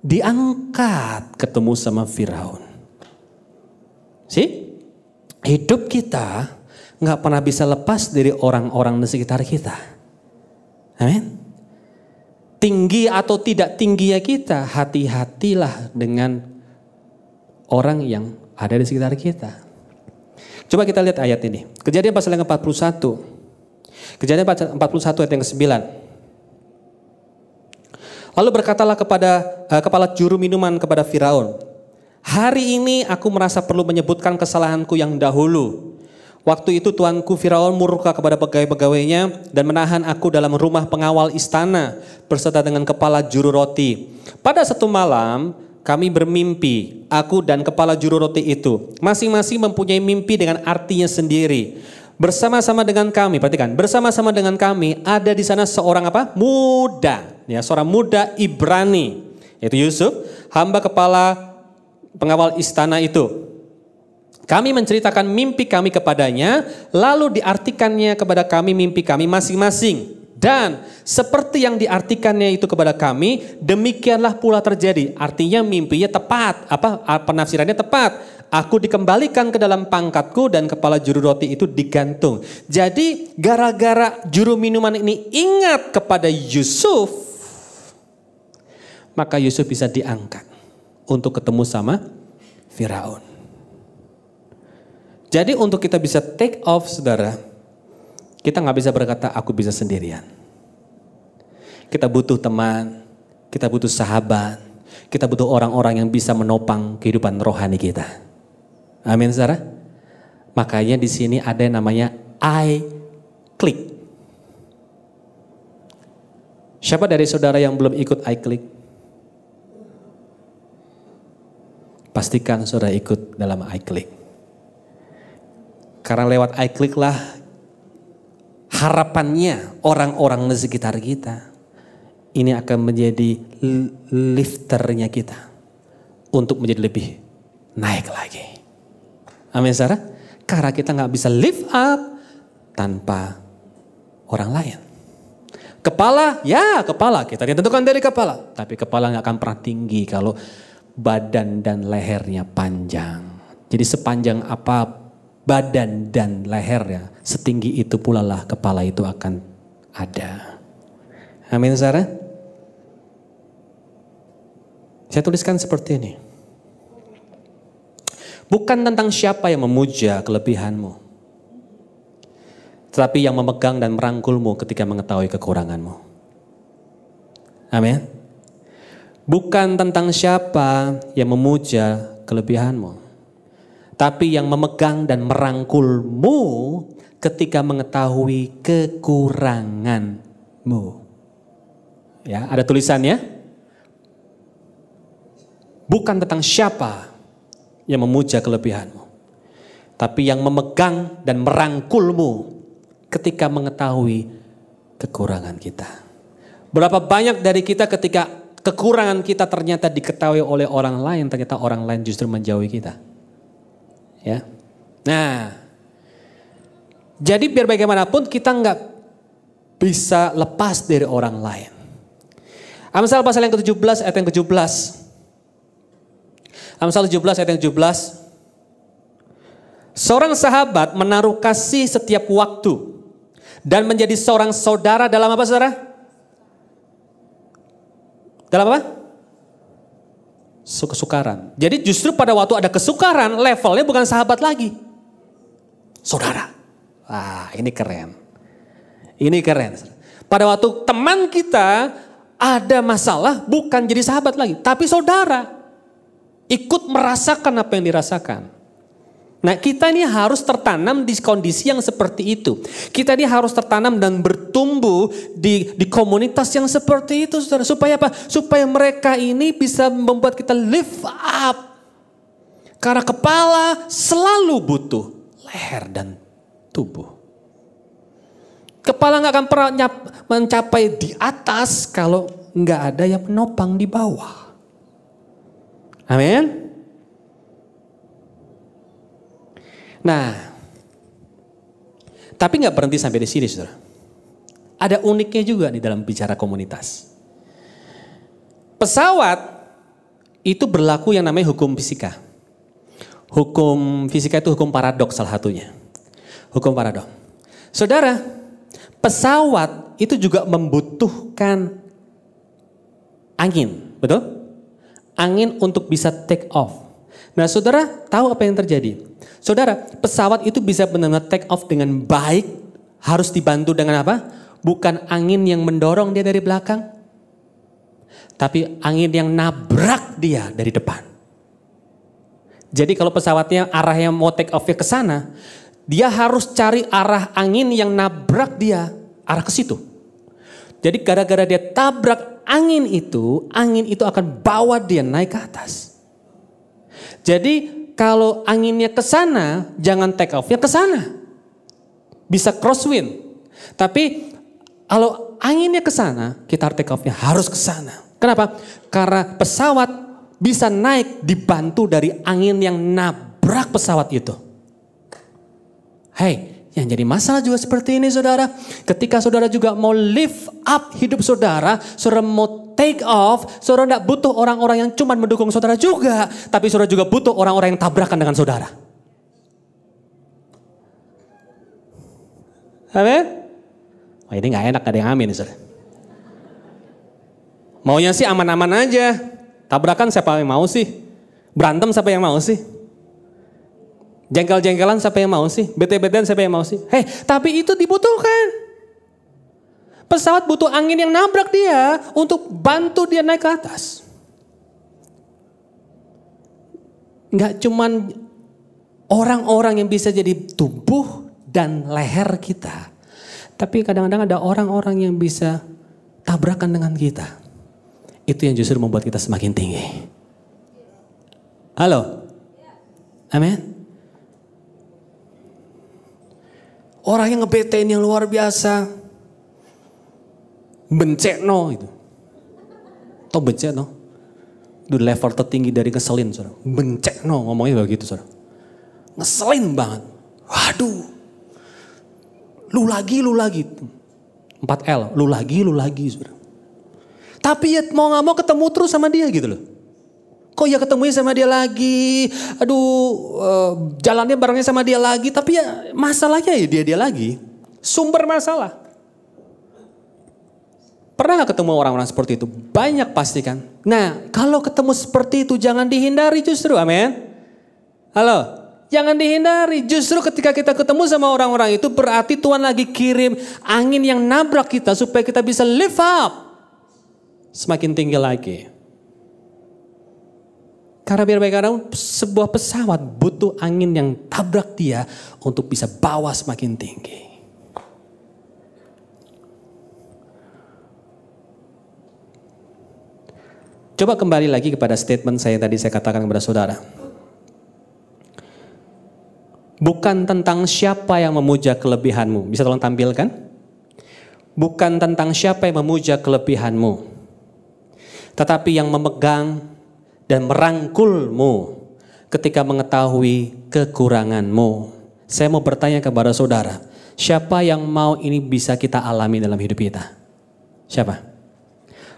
diangkat ketemu sama Firaun. Si? Hidup kita nggak pernah bisa lepas dari orang-orang di sekitar kita. Amin tinggi atau tidak tingginya kita, hati-hatilah dengan orang yang ada di sekitar kita. Coba kita lihat ayat ini. Kejadian pasal yang ke-41. Kejadian pasal 41 ayat yang ke-9. Lalu berkatalah kepada eh, kepala juru minuman kepada Firaun, "Hari ini aku merasa perlu menyebutkan kesalahanku yang dahulu Waktu itu tuanku Firaun murka kepada pegawai-pegawainya dan menahan aku dalam rumah pengawal istana berserta dengan kepala juru roti. Pada satu malam kami bermimpi, aku dan kepala juru roti itu masing-masing mempunyai mimpi dengan artinya sendiri. Bersama-sama dengan kami, perhatikan, bersama-sama dengan kami ada di sana seorang apa? Muda, ya seorang muda Ibrani, yaitu Yusuf, hamba kepala pengawal istana itu. Kami menceritakan mimpi kami kepadanya, lalu diartikannya kepada kami mimpi kami masing-masing. Dan seperti yang diartikannya itu kepada kami, demikianlah pula terjadi. Artinya mimpinya tepat, apa penafsirannya tepat. Aku dikembalikan ke dalam pangkatku dan kepala juru roti itu digantung. Jadi gara-gara juru minuman ini ingat kepada Yusuf, maka Yusuf bisa diangkat untuk ketemu sama Firaun. Jadi untuk kita bisa take off saudara, kita nggak bisa berkata aku bisa sendirian. Kita butuh teman, kita butuh sahabat, kita butuh orang-orang yang bisa menopang kehidupan rohani kita. Amin saudara. Makanya di sini ada yang namanya I click. Siapa dari saudara yang belum ikut I click? Pastikan saudara ikut dalam I click. Karena lewat iClick lah harapannya orang-orang di sekitar kita ini akan menjadi lifternya kita untuk menjadi lebih naik lagi. Amin Sarah? Karena kita nggak bisa lift up tanpa orang lain. Kepala, ya kepala. Kita ditentukan dari kepala. Tapi kepala nggak akan pernah tinggi kalau badan dan lehernya panjang. Jadi sepanjang apa badan dan lehernya, setinggi itu pula lah kepala itu akan ada. Amin Sarah? Saya tuliskan seperti ini. Bukan tentang siapa yang memuja kelebihanmu. Tetapi yang memegang dan merangkulmu ketika mengetahui kekuranganmu. Amin. Bukan tentang siapa yang memuja kelebihanmu tapi yang memegang dan merangkulmu ketika mengetahui kekuranganmu. Ya, ada tulisannya. Bukan tentang siapa yang memuja kelebihanmu, tapi yang memegang dan merangkulmu ketika mengetahui kekurangan kita. Berapa banyak dari kita ketika kekurangan kita ternyata diketahui oleh orang lain, ternyata orang lain justru menjauhi kita. Ya. Nah, jadi biar bagaimanapun kita nggak bisa lepas dari orang lain. Amsal pasal yang ke-17 ayat yang ke-17. Amsal 17 ayat yang ke-17. Seorang sahabat menaruh kasih setiap waktu dan menjadi seorang saudara dalam apa saudara? Dalam apa? kesukaran. Jadi justru pada waktu ada kesukaran, levelnya bukan sahabat lagi. Saudara. Wah, ini keren. Ini keren. Pada waktu teman kita ada masalah, bukan jadi sahabat lagi, tapi saudara. Ikut merasakan apa yang dirasakan. Nah kita ini harus tertanam di kondisi yang seperti itu. Kita ini harus tertanam dan bertumbuh di, di komunitas yang seperti itu. Saudara. Supaya apa? Supaya mereka ini bisa membuat kita lift up. Karena kepala selalu butuh leher dan tubuh. Kepala nggak akan pernah mencapai di atas kalau nggak ada yang menopang di bawah. Amin. Nah, tapi nggak berhenti sampai di sini, saudara. Ada uniknya juga di dalam bicara komunitas. Pesawat itu berlaku yang namanya hukum fisika. Hukum fisika itu hukum paradoks salah satunya. Hukum paradoks. Saudara, pesawat itu juga membutuhkan angin, betul? Angin untuk bisa take off. Nah saudara tahu apa yang terjadi? Saudara pesawat itu bisa benar-benar take off dengan baik harus dibantu dengan apa? Bukan angin yang mendorong dia dari belakang. Tapi angin yang nabrak dia dari depan. Jadi kalau pesawatnya arahnya mau take off ke sana, dia harus cari arah angin yang nabrak dia, arah ke situ. Jadi gara-gara dia tabrak angin itu, angin itu akan bawa dia naik ke atas. Jadi kalau anginnya ke sana, jangan take off ya ke sana. Bisa crosswind. Tapi kalau anginnya ke sana, kita take off harus ke sana. Kenapa? Karena pesawat bisa naik dibantu dari angin yang nabrak pesawat itu. Hei, yang jadi masalah juga seperti ini saudara. Ketika saudara juga mau lift up hidup saudara, saudara mau take off, saudara tidak butuh orang-orang yang cuma mendukung saudara juga. Tapi saudara juga butuh orang-orang yang tabrakan dengan saudara. Amin? Wah oh, ini gak enak, ada yang amin saudara. Maunya sih aman-aman aja. Tabrakan siapa yang mau sih? Berantem siapa yang mau sih? Jengkel-jengkelan siapa yang mau sih? Bete-betean siapa yang mau sih? Hei, tapi itu dibutuhkan. Pesawat butuh angin yang nabrak dia untuk bantu dia naik ke atas. Enggak cuman orang-orang yang bisa jadi tubuh dan leher kita. Tapi kadang-kadang ada orang-orang yang bisa tabrakan dengan kita. Itu yang justru membuat kita semakin tinggi. Halo? Amin? Orang yang ngebetain yang luar biasa. no itu. Tau no? Itu level tertinggi dari ngeselin, saudara. no, ngomongnya begitu saudara. Ngeselin banget. Waduh. Lu lagi, lu lagi. 4L, lu lagi, lu lagi saudara. Tapi ya mau gak mau ketemu terus sama dia gitu loh. Kok ya ketemunya sama dia lagi? Aduh, eh, jalannya barengnya sama dia lagi. Tapi ya masalahnya ya dia-dia lagi. Sumber masalah. Pernah gak ketemu orang-orang seperti itu? Banyak pasti kan. Nah, kalau ketemu seperti itu jangan dihindari justru, amin. Halo, Jangan dihindari. Justru ketika kita ketemu sama orang-orang itu berarti Tuhan lagi kirim angin yang nabrak kita supaya kita bisa lift up. Semakin tinggi lagi. Karena baik kadang sebuah pesawat butuh angin yang tabrak dia untuk bisa bawa semakin tinggi. Coba kembali lagi kepada statement saya yang tadi saya katakan kepada saudara. Bukan tentang siapa yang memuja kelebihanmu. Bisa tolong tampilkan? Bukan tentang siapa yang memuja kelebihanmu. Tetapi yang memegang dan merangkulmu ketika mengetahui kekuranganmu. Saya mau bertanya kepada saudara, siapa yang mau ini bisa kita alami dalam hidup kita? Siapa?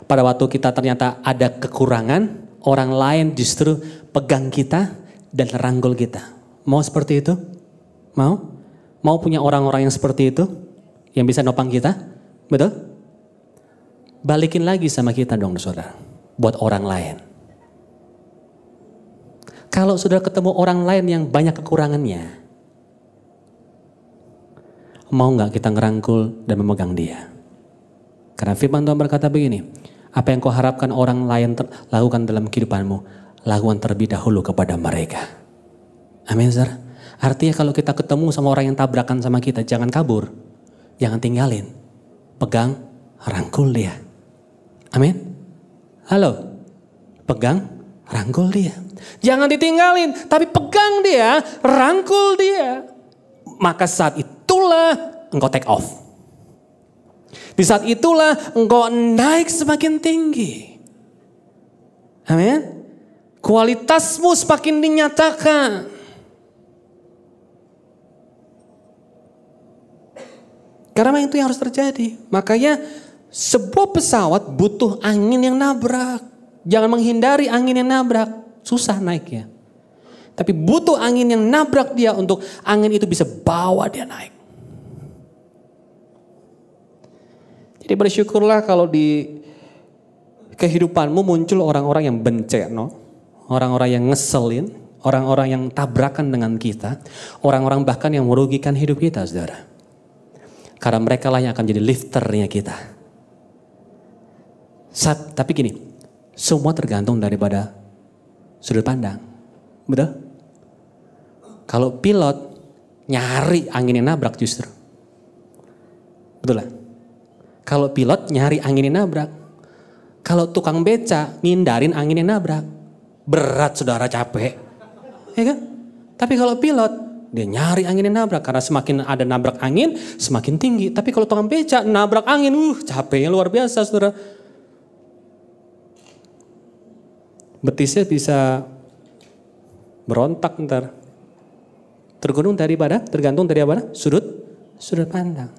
Pada waktu kita ternyata ada kekurangan, orang lain justru pegang kita dan rangkul kita. Mau seperti itu? Mau? Mau punya orang-orang yang seperti itu? Yang bisa nopang kita? Betul? Balikin lagi sama kita dong saudara. Buat orang lain. Kalau sudah ketemu orang lain yang banyak kekurangannya, mau nggak kita ngerangkul dan memegang dia? Karena firman Tuhan berkata begini, apa yang kau harapkan orang lain lakukan dalam kehidupanmu, lakukan terlebih dahulu kepada mereka. Amin, saudara. Artinya kalau kita ketemu sama orang yang tabrakan sama kita, jangan kabur, jangan tinggalin, pegang, rangkul dia. Amin. Halo, pegang, rangkul dia. Jangan ditinggalin, tapi pegang dia, rangkul dia. Maka saat itulah engkau take off. Di saat itulah engkau naik semakin tinggi. Amin. Kualitasmu semakin dinyatakan. Karena itu yang harus terjadi. Makanya sebuah pesawat butuh angin yang nabrak. Jangan menghindari angin yang nabrak. Susah naik ya Tapi butuh angin yang nabrak dia untuk angin itu bisa bawa dia naik. Jadi bersyukurlah kalau di kehidupanmu muncul orang-orang yang no orang-orang yang ngeselin, orang-orang yang tabrakan dengan kita, orang-orang bahkan yang merugikan hidup kita, saudara. Karena mereka lah yang akan jadi lifternya kita. Sat, tapi gini, semua tergantung daripada sudut pandang. Betul? Kalau pilot nyari anginnya nabrak justru. Betul lah. Kalau pilot nyari anginnya nabrak. Kalau tukang beca ngindarin anginnya nabrak. Berat saudara capek. Ya kan? Tapi kalau pilot dia nyari angin yang nabrak karena semakin ada nabrak angin semakin tinggi. Tapi kalau tukang beca nabrak angin, uh capeknya luar biasa saudara. betisnya bisa berontak ntar. Tergantung daripada, tergantung dari apa? Sudut, sudut pandang.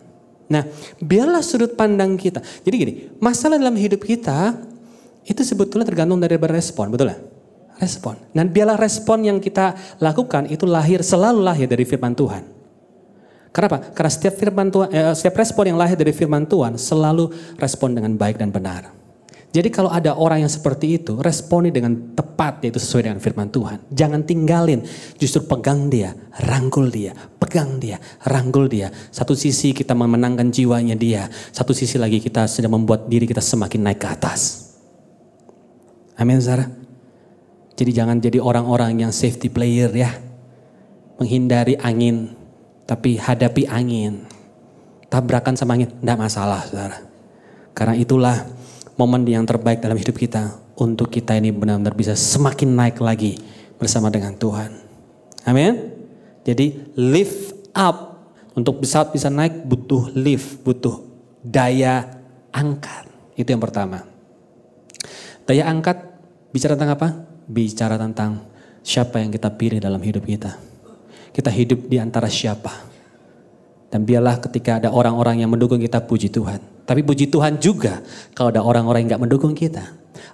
Nah, biarlah sudut pandang kita. Jadi gini, masalah dalam hidup kita itu sebetulnya tergantung dari berespon, betul lah? Respon. Dan biarlah respon yang kita lakukan itu lahir selalu lahir dari firman Tuhan. Kenapa? Karena setiap firman Tuhan, eh, setiap respon yang lahir dari firman Tuhan selalu respon dengan baik dan benar. Jadi kalau ada orang yang seperti itu, responi dengan tepat yaitu sesuai dengan firman Tuhan. Jangan tinggalin, justru pegang dia, rangkul dia, pegang dia, rangkul dia. Satu sisi kita memenangkan jiwanya dia, satu sisi lagi kita sedang membuat diri kita semakin naik ke atas. Amin, Zara. Jadi jangan jadi orang-orang yang safety player ya. Menghindari angin, tapi hadapi angin. Tabrakan sama angin, tidak masalah, Zara. Karena itulah momen yang terbaik dalam hidup kita untuk kita ini benar-benar bisa semakin naik lagi bersama dengan Tuhan. Amin. Jadi lift up untuk bisa bisa naik butuh lift, butuh daya angkat. Itu yang pertama. Daya angkat bicara tentang apa? Bicara tentang siapa yang kita pilih dalam hidup kita. Kita hidup di antara siapa? Dan biarlah ketika ada orang-orang yang mendukung kita puji Tuhan. Tapi puji Tuhan juga kalau ada orang-orang yang gak mendukung kita.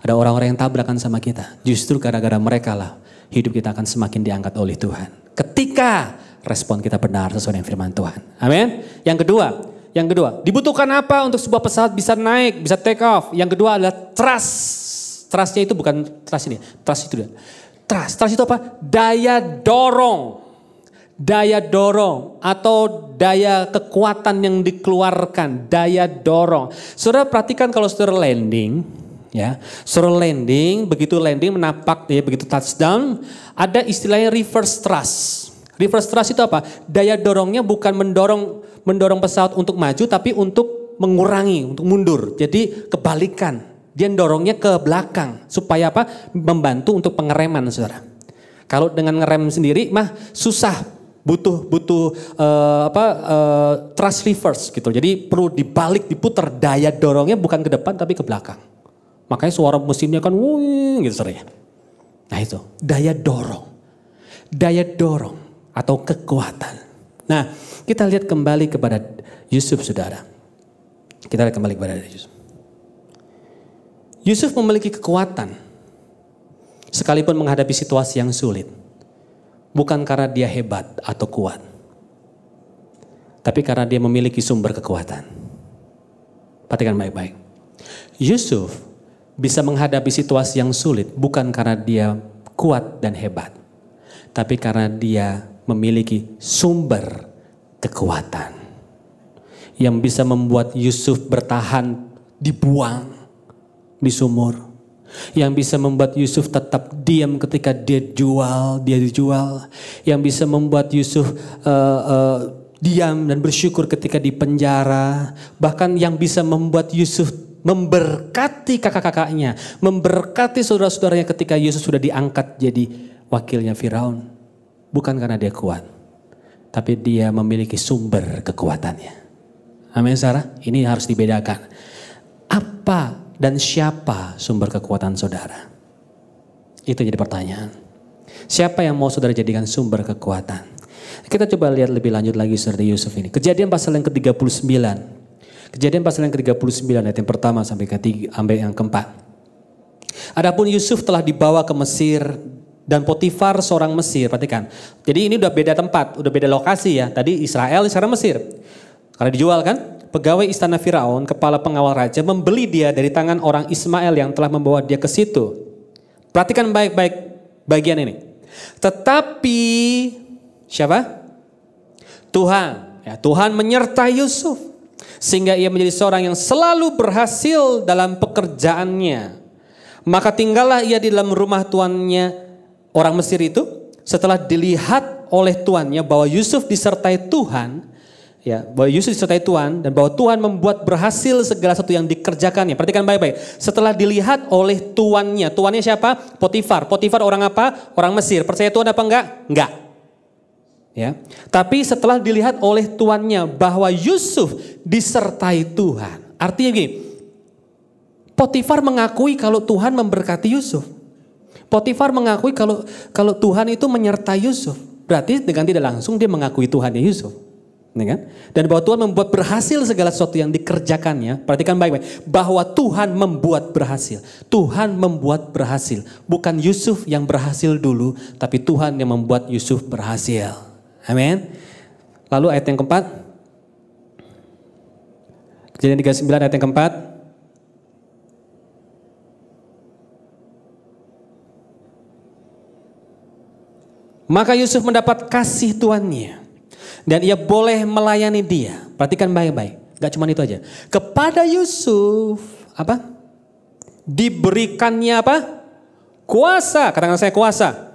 Ada orang-orang yang tabrakan sama kita. Justru gara-gara mereka lah hidup kita akan semakin diangkat oleh Tuhan. Ketika respon kita benar sesuai dengan firman Tuhan. Amin. Yang kedua, yang kedua, dibutuhkan apa untuk sebuah pesawat bisa naik, bisa take off? Yang kedua adalah trust. Trustnya itu bukan trust ini, trust itu dia. Trust, trust itu apa? Daya dorong daya dorong atau daya kekuatan yang dikeluarkan, daya dorong. Saudara perhatikan kalau saudara landing, ya, saudara landing, begitu landing menapak ya, begitu touchdown, ada istilahnya reverse thrust. Reverse thrust itu apa? Daya dorongnya bukan mendorong mendorong pesawat untuk maju tapi untuk mengurangi, untuk mundur. Jadi kebalikan. Dia dorongnya ke belakang supaya apa? membantu untuk pengereman, Saudara. Kalau dengan ngerem sendiri mah susah butuh butuh uh, apa uh, trust reverse gitu. Jadi perlu dibalik diputar daya dorongnya bukan ke depan tapi ke belakang. Makanya suara mesinnya kan wuih gitu sering. Nah itu daya dorong. Daya dorong atau kekuatan. Nah kita lihat kembali kepada Yusuf saudara. Kita lihat kembali kepada Yusuf. Yusuf memiliki kekuatan sekalipun menghadapi situasi yang sulit bukan karena dia hebat atau kuat, tapi karena dia memiliki sumber kekuatan. Perhatikan baik-baik. Yusuf bisa menghadapi situasi yang sulit bukan karena dia kuat dan hebat, tapi karena dia memiliki sumber kekuatan yang bisa membuat Yusuf bertahan dibuang di sumur yang bisa membuat Yusuf tetap diam ketika dia jual, dia dijual, yang bisa membuat Yusuf uh, uh, diam dan bersyukur ketika di penjara, bahkan yang bisa membuat Yusuf memberkati kakak-kakaknya, memberkati saudara-saudaranya ketika Yusuf sudah diangkat jadi wakilnya Firaun, bukan karena dia kuat, tapi dia memiliki sumber kekuatannya. Amin Sarah, ini harus dibedakan. Apa dan siapa sumber kekuatan saudara? Itu jadi pertanyaan. Siapa yang mau saudara jadikan sumber kekuatan? Kita coba lihat lebih lanjut lagi saudara Yusuf ini. Kejadian pasal yang ke-39. Kejadian pasal yang ke-39 ayat yang pertama sampai ke ambil yang keempat. Adapun Yusuf telah dibawa ke Mesir dan Potifar seorang Mesir, perhatikan. Jadi ini udah beda tempat, udah beda lokasi ya. Tadi Israel, sekarang Mesir. Karena dijual kan? pegawai istana Firaun, kepala pengawal raja, membeli dia dari tangan orang Ismail yang telah membawa dia ke situ. Perhatikan baik-baik bagian ini. Tetapi siapa? Tuhan. Ya, Tuhan menyertai Yusuf sehingga ia menjadi seorang yang selalu berhasil dalam pekerjaannya. Maka tinggallah ia di dalam rumah tuannya orang Mesir itu setelah dilihat oleh tuannya bahwa Yusuf disertai Tuhan, Ya, bahwa Yusuf disertai Tuhan dan bahwa Tuhan membuat berhasil segala sesuatu yang dikerjakannya. Perhatikan baik-baik. Setelah dilihat oleh tuannya. Tuannya siapa? Potifar. Potifar orang apa? Orang Mesir. Percaya Tuhan apa enggak? Enggak. Ya. Tapi setelah dilihat oleh tuannya bahwa Yusuf disertai Tuhan. Artinya gini. Potifar mengakui kalau Tuhan memberkati Yusuf. Potifar mengakui kalau kalau Tuhan itu menyertai Yusuf. Berarti dengan tidak langsung dia mengakui Tuhannya Yusuf kan? Dan bahwa Tuhan membuat berhasil segala sesuatu yang dikerjakannya. Perhatikan baik-baik. Bahwa Tuhan membuat berhasil. Tuhan membuat berhasil. Bukan Yusuf yang berhasil dulu, tapi Tuhan yang membuat Yusuf berhasil. Amin. Lalu ayat yang keempat. Kejadian 39 ayat yang keempat. Maka Yusuf mendapat kasih Tuannya dan ia boleh melayani dia. Perhatikan baik-baik. Gak cuma itu aja. Kepada Yusuf apa? Diberikannya apa? Kuasa. Katakan saya kuasa.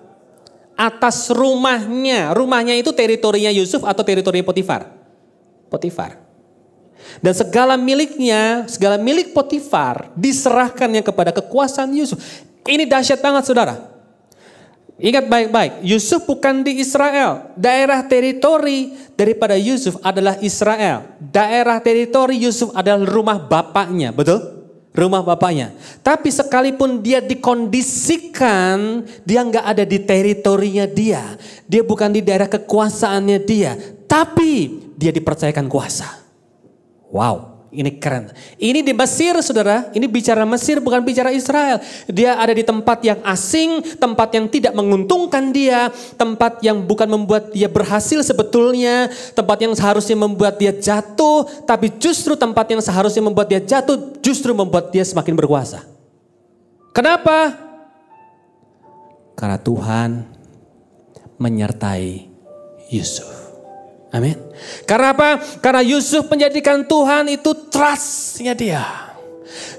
Atas rumahnya. Rumahnya itu teritorinya Yusuf atau teritori Potifar? Potifar. Dan segala miliknya, segala milik Potifar diserahkannya kepada kekuasaan Yusuf. Ini dahsyat banget saudara. Ingat baik-baik, Yusuf bukan di Israel. Daerah teritori daripada Yusuf adalah Israel. Daerah teritori Yusuf adalah rumah bapaknya, betul? Rumah bapaknya. Tapi sekalipun dia dikondisikan, dia nggak ada di teritorinya dia. Dia bukan di daerah kekuasaannya dia. Tapi dia dipercayakan kuasa. Wow. Ini keren. Ini di Mesir, saudara. Ini bicara Mesir, bukan bicara Israel. Dia ada di tempat yang asing, tempat yang tidak menguntungkan dia, tempat yang bukan membuat dia berhasil sebetulnya, tempat yang seharusnya membuat dia jatuh, tapi justru tempat yang seharusnya membuat dia jatuh, justru membuat dia semakin berkuasa. Kenapa? Karena Tuhan menyertai Yusuf. Amin. Karena apa? Karena Yusuf menjadikan Tuhan itu trustnya dia.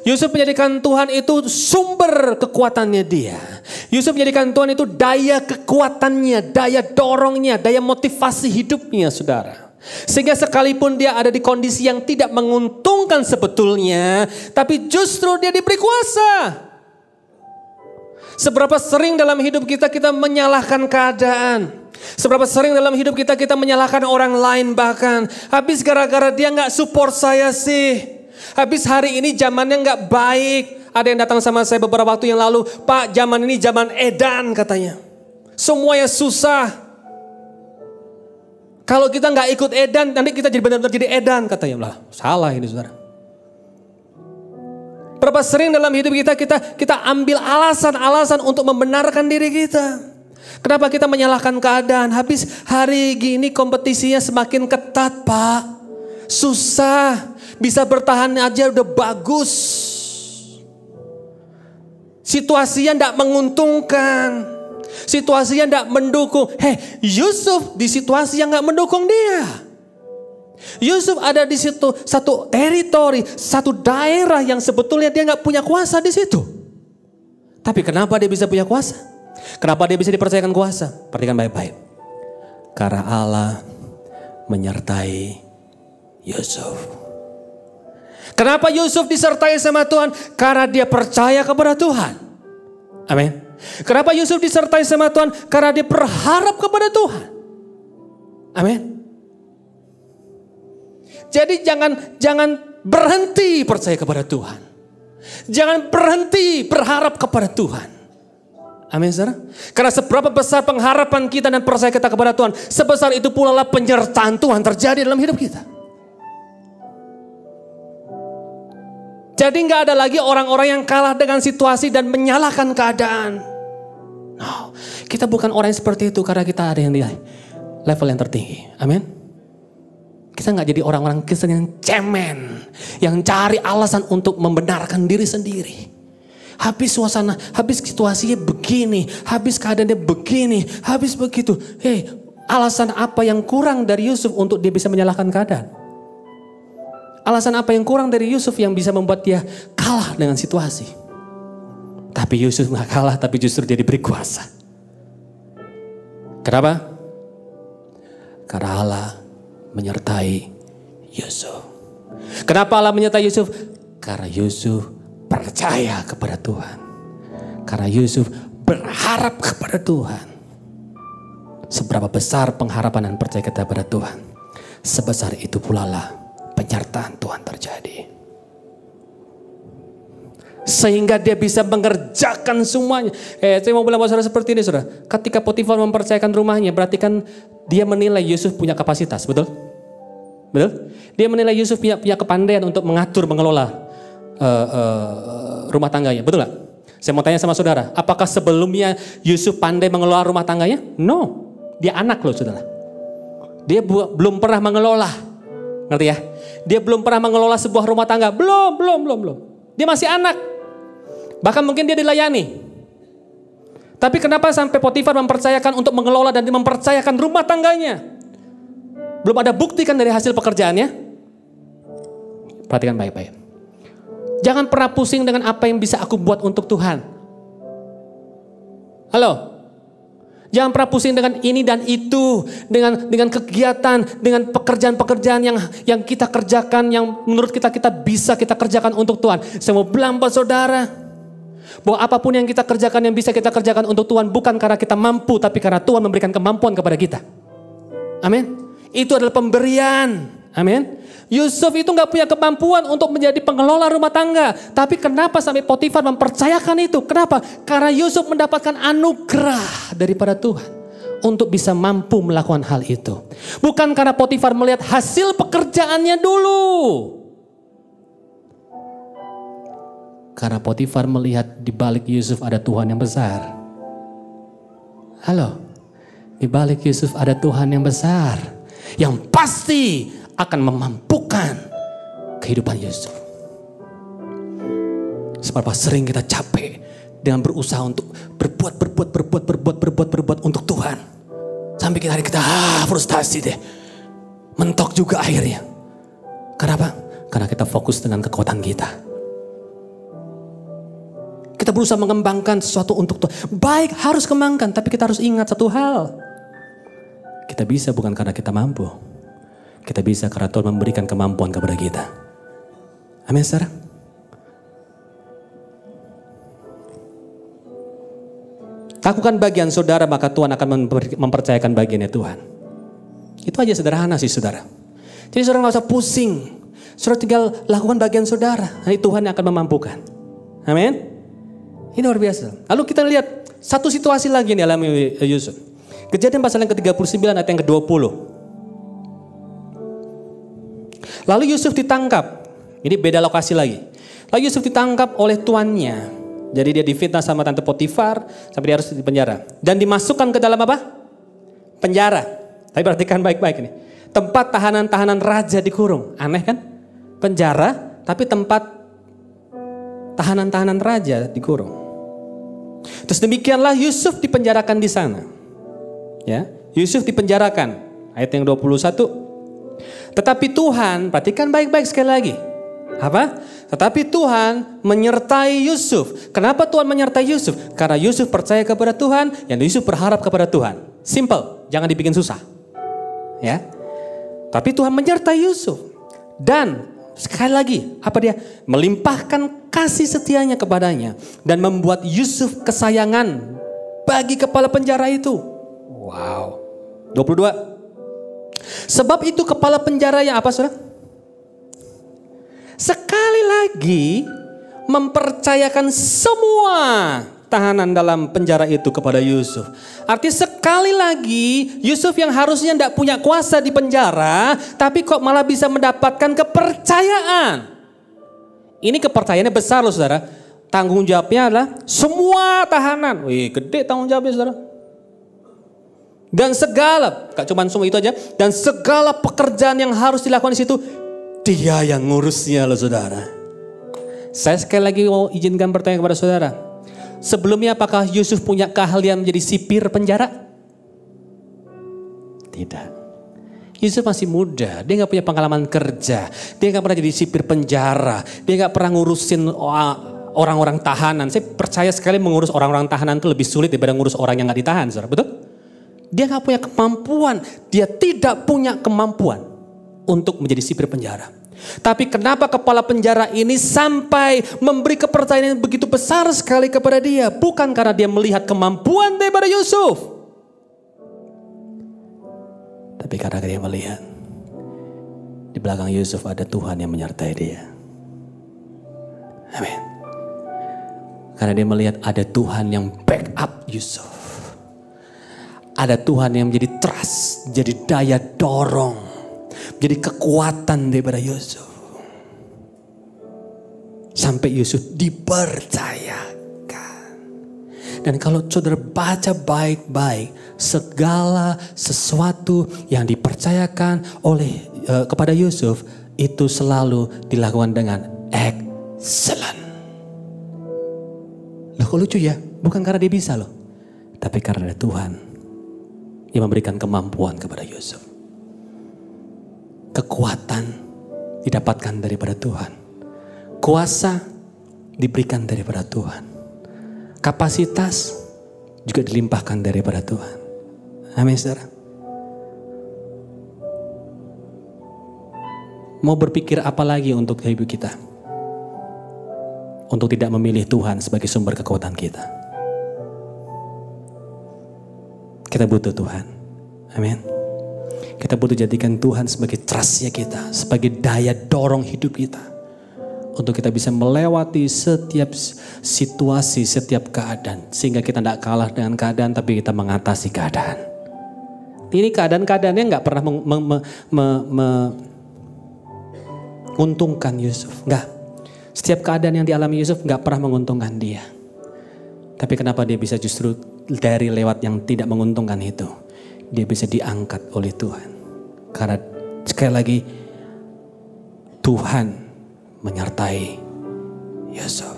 Yusuf menjadikan Tuhan itu sumber kekuatannya dia. Yusuf menjadikan Tuhan itu daya kekuatannya, daya dorongnya, daya motivasi hidupnya saudara. Sehingga sekalipun dia ada di kondisi yang tidak menguntungkan sebetulnya, tapi justru dia diberi kuasa. Seberapa sering dalam hidup kita kita menyalahkan keadaan. Seberapa sering dalam hidup kita kita menyalahkan orang lain bahkan. Habis gara-gara dia nggak support saya sih. Habis hari ini zamannya nggak baik. Ada yang datang sama saya beberapa waktu yang lalu. Pak zaman ini zaman edan katanya. Semuanya susah. Kalau kita nggak ikut edan, nanti kita jadi benar-benar jadi edan katanya. Lah, salah ini saudara. Berapa sering dalam hidup kita kita kita ambil alasan-alasan untuk membenarkan diri kita. Kenapa kita menyalahkan keadaan? Habis hari gini kompetisinya semakin ketat, Pak. Susah, bisa bertahan aja udah bagus. Situasinya tidak menguntungkan. Situasinya tidak mendukung. Hei, Yusuf di situasi yang nggak mendukung dia. Yusuf ada di situ satu teritori, satu daerah yang sebetulnya dia nggak punya kuasa di situ. Tapi kenapa dia bisa punya kuasa? Kenapa dia bisa dipercayakan kuasa? Perhatikan baik-baik. Karena Allah menyertai Yusuf. Kenapa Yusuf disertai sama Tuhan? Karena dia percaya kepada Tuhan. Amin. Kenapa Yusuf disertai sama Tuhan? Karena dia berharap kepada Tuhan. Amin. Jadi jangan jangan berhenti percaya kepada Tuhan. Jangan berhenti berharap kepada Tuhan. Amin, saudara. Karena seberapa besar pengharapan kita dan percaya kita kepada Tuhan, sebesar itu pula lah penyertaan Tuhan terjadi dalam hidup kita. Jadi nggak ada lagi orang-orang yang kalah dengan situasi dan menyalahkan keadaan. No, kita bukan orang yang seperti itu karena kita ada yang di level yang tertinggi. Amin. Kita nggak jadi orang-orang Kristen yang cemen, yang cari alasan untuk membenarkan diri sendiri habis suasana, habis situasinya begini, habis keadaannya begini, habis begitu. Hei, eh, alasan apa yang kurang dari Yusuf untuk dia bisa menyalahkan keadaan? Alasan apa yang kurang dari Yusuf yang bisa membuat dia kalah dengan situasi? Tapi Yusuf nggak kalah, tapi justru dia diberi kuasa. Kenapa? Karena Allah menyertai Yusuf. Kenapa Allah menyertai Yusuf? Karena Yusuf percaya kepada Tuhan. Karena Yusuf berharap kepada Tuhan. Seberapa besar pengharapan dan percaya kita kepada Tuhan. Sebesar itu pula lah penyertaan Tuhan terjadi. Sehingga dia bisa mengerjakan semuanya. Eh, saya mau bilang bahwa saudara seperti ini saudara. Ketika Potifar mempercayakan rumahnya berarti kan dia menilai Yusuf punya kapasitas. Betul? Betul? Dia menilai Yusuf punya, punya kepandaian untuk mengatur, mengelola uh, uh, rumah tangganya, betul nggak? Saya mau tanya sama saudara, apakah sebelumnya Yusuf pandai mengelola rumah tangganya? No, dia anak loh saudara. Dia bu- belum pernah mengelola, ngerti ya? Dia belum pernah mengelola sebuah rumah tangga, belum, belum, belum, belum. Dia masih anak. Bahkan mungkin dia dilayani. Tapi kenapa sampai Potifar mempercayakan untuk mengelola dan mempercayakan rumah tangganya? Belum ada bukti kan dari hasil pekerjaannya? Perhatikan baik-baik. Jangan pernah pusing dengan apa yang bisa aku buat untuk Tuhan. Halo? Jangan pernah pusing dengan ini dan itu, dengan dengan kegiatan, dengan pekerjaan-pekerjaan yang yang kita kerjakan, yang menurut kita kita bisa kita kerjakan untuk Tuhan. Saya Semua buat saudara, bahwa apapun yang kita kerjakan yang bisa kita kerjakan untuk Tuhan bukan karena kita mampu, tapi karena Tuhan memberikan kemampuan kepada kita. Amin. Itu adalah pemberian. Amin. Yusuf itu nggak punya kemampuan untuk menjadi pengelola rumah tangga. Tapi kenapa sampai Potifar mempercayakan itu? Kenapa? Karena Yusuf mendapatkan anugerah daripada Tuhan untuk bisa mampu melakukan hal itu. Bukan karena Potifar melihat hasil pekerjaannya dulu. Karena Potifar melihat di balik Yusuf ada Tuhan yang besar. Halo. Di balik Yusuf ada Tuhan yang besar. Yang pasti akan memampukan kehidupan Yusuf. Seberapa sering kita capek dengan berusaha untuk berbuat, berbuat, berbuat, berbuat, berbuat, berbuat untuk Tuhan. Sampai kita hari kita ah, frustasi deh. Mentok juga akhirnya. Kenapa? Karena kita fokus dengan kekuatan kita kita berusaha mengembangkan sesuatu untuk Tuhan. Baik harus kembangkan, tapi kita harus ingat satu hal. Kita bisa bukan karena kita mampu. Kita bisa karena Tuhan memberikan kemampuan kepada kita. Amin, Sarah. Lakukan bagian saudara, maka Tuhan akan mempercayakan bagiannya Tuhan. Itu aja sederhana sih saudara. Jadi saudara nggak usah pusing. Saudara tinggal lakukan bagian saudara. Nanti Tuhan yang akan memampukan. Amin. Ini luar biasa. Lalu kita lihat satu situasi lagi yang dialami Yusuf. Kejadian pasal yang ke-39 ayat yang ke-20. Lalu Yusuf ditangkap. Ini beda lokasi lagi. Lalu Yusuf ditangkap oleh tuannya. Jadi dia difitnah sama tante Potifar sampai dia harus di penjara. Dan dimasukkan ke dalam apa? Penjara. Tapi perhatikan baik-baik ini. Tempat tahanan-tahanan raja dikurung. Aneh kan? Penjara tapi tempat tahanan-tahanan raja dikurung. Terus demikianlah Yusuf dipenjarakan di sana. Ya, Yusuf dipenjarakan. Ayat yang 21 tetapi Tuhan, perhatikan baik-baik sekali lagi. Apa? Tetapi Tuhan menyertai Yusuf. Kenapa Tuhan menyertai Yusuf? Karena Yusuf percaya kepada Tuhan, yang Yusuf berharap kepada Tuhan. Simple, jangan dibikin susah. Ya. Tapi Tuhan menyertai Yusuf. Dan sekali lagi, apa dia? Melimpahkan kasih setianya kepadanya dan membuat Yusuf kesayangan bagi kepala penjara itu. Wow. 22 Sebab itu kepala penjara yang apa saudara? Sekali lagi mempercayakan semua tahanan dalam penjara itu kepada Yusuf. arti sekali lagi Yusuf yang harusnya tidak punya kuasa di penjara, tapi kok malah bisa mendapatkan kepercayaan. Ini kepercayaannya besar loh saudara. Tanggung jawabnya adalah semua tahanan. Wih gede tanggung jawabnya saudara. Dan segala, gak cuman semua itu aja, dan segala pekerjaan yang harus dilakukan di situ, dia yang ngurusnya loh saudara. Saya sekali lagi mau izinkan bertanya kepada saudara. Sebelumnya apakah Yusuf punya keahlian menjadi sipir penjara? Tidak. Yusuf masih muda, dia nggak punya pengalaman kerja, dia nggak pernah jadi sipir penjara, dia nggak pernah ngurusin ah, orang-orang tahanan. Saya percaya sekali mengurus orang-orang tahanan itu lebih sulit daripada ngurus orang yang nggak ditahan, saudara. Betul? Dia nggak punya kemampuan, dia tidak punya kemampuan untuk menjadi sipir penjara. Tapi kenapa kepala penjara ini sampai memberi kepercayaan yang begitu besar sekali kepada dia? Bukan karena dia melihat kemampuan daripada Yusuf. Tapi karena dia melihat di belakang Yusuf ada Tuhan yang menyertai dia. Amin. Karena dia melihat ada Tuhan yang backup Yusuf ada Tuhan yang menjadi trust, jadi daya dorong, jadi kekuatan daripada Yusuf. Sampai Yusuf dipercayakan. Dan kalau saudara baca baik-baik, segala sesuatu yang dipercayakan oleh uh, kepada Yusuf itu selalu dilakukan dengan excellent. Loh kok lucu ya? Bukan karena dia bisa loh. Tapi karena ada Tuhan yang memberikan kemampuan kepada Yusuf. Kekuatan didapatkan daripada Tuhan. Kuasa diberikan daripada Tuhan. Kapasitas juga dilimpahkan daripada Tuhan. Amin, saudara. Mau berpikir apa lagi untuk hidup kita? Untuk tidak memilih Tuhan sebagai sumber kekuatan kita. Kita butuh Tuhan. Amin. Kita butuh jadikan Tuhan sebagai trustnya kita, sebagai daya dorong hidup kita. Untuk kita bisa melewati setiap situasi, setiap keadaan. Sehingga kita tidak kalah dengan keadaan, tapi kita mengatasi keadaan. Ini keadaan-keadaannya nggak pernah menguntungkan Yusuf. Nggak. Setiap keadaan yang dialami Yusuf nggak pernah menguntungkan dia. Tapi kenapa dia bisa justru dari lewat yang tidak menguntungkan itu. Dia bisa diangkat oleh Tuhan. Karena sekali lagi Tuhan menyertai Yusuf.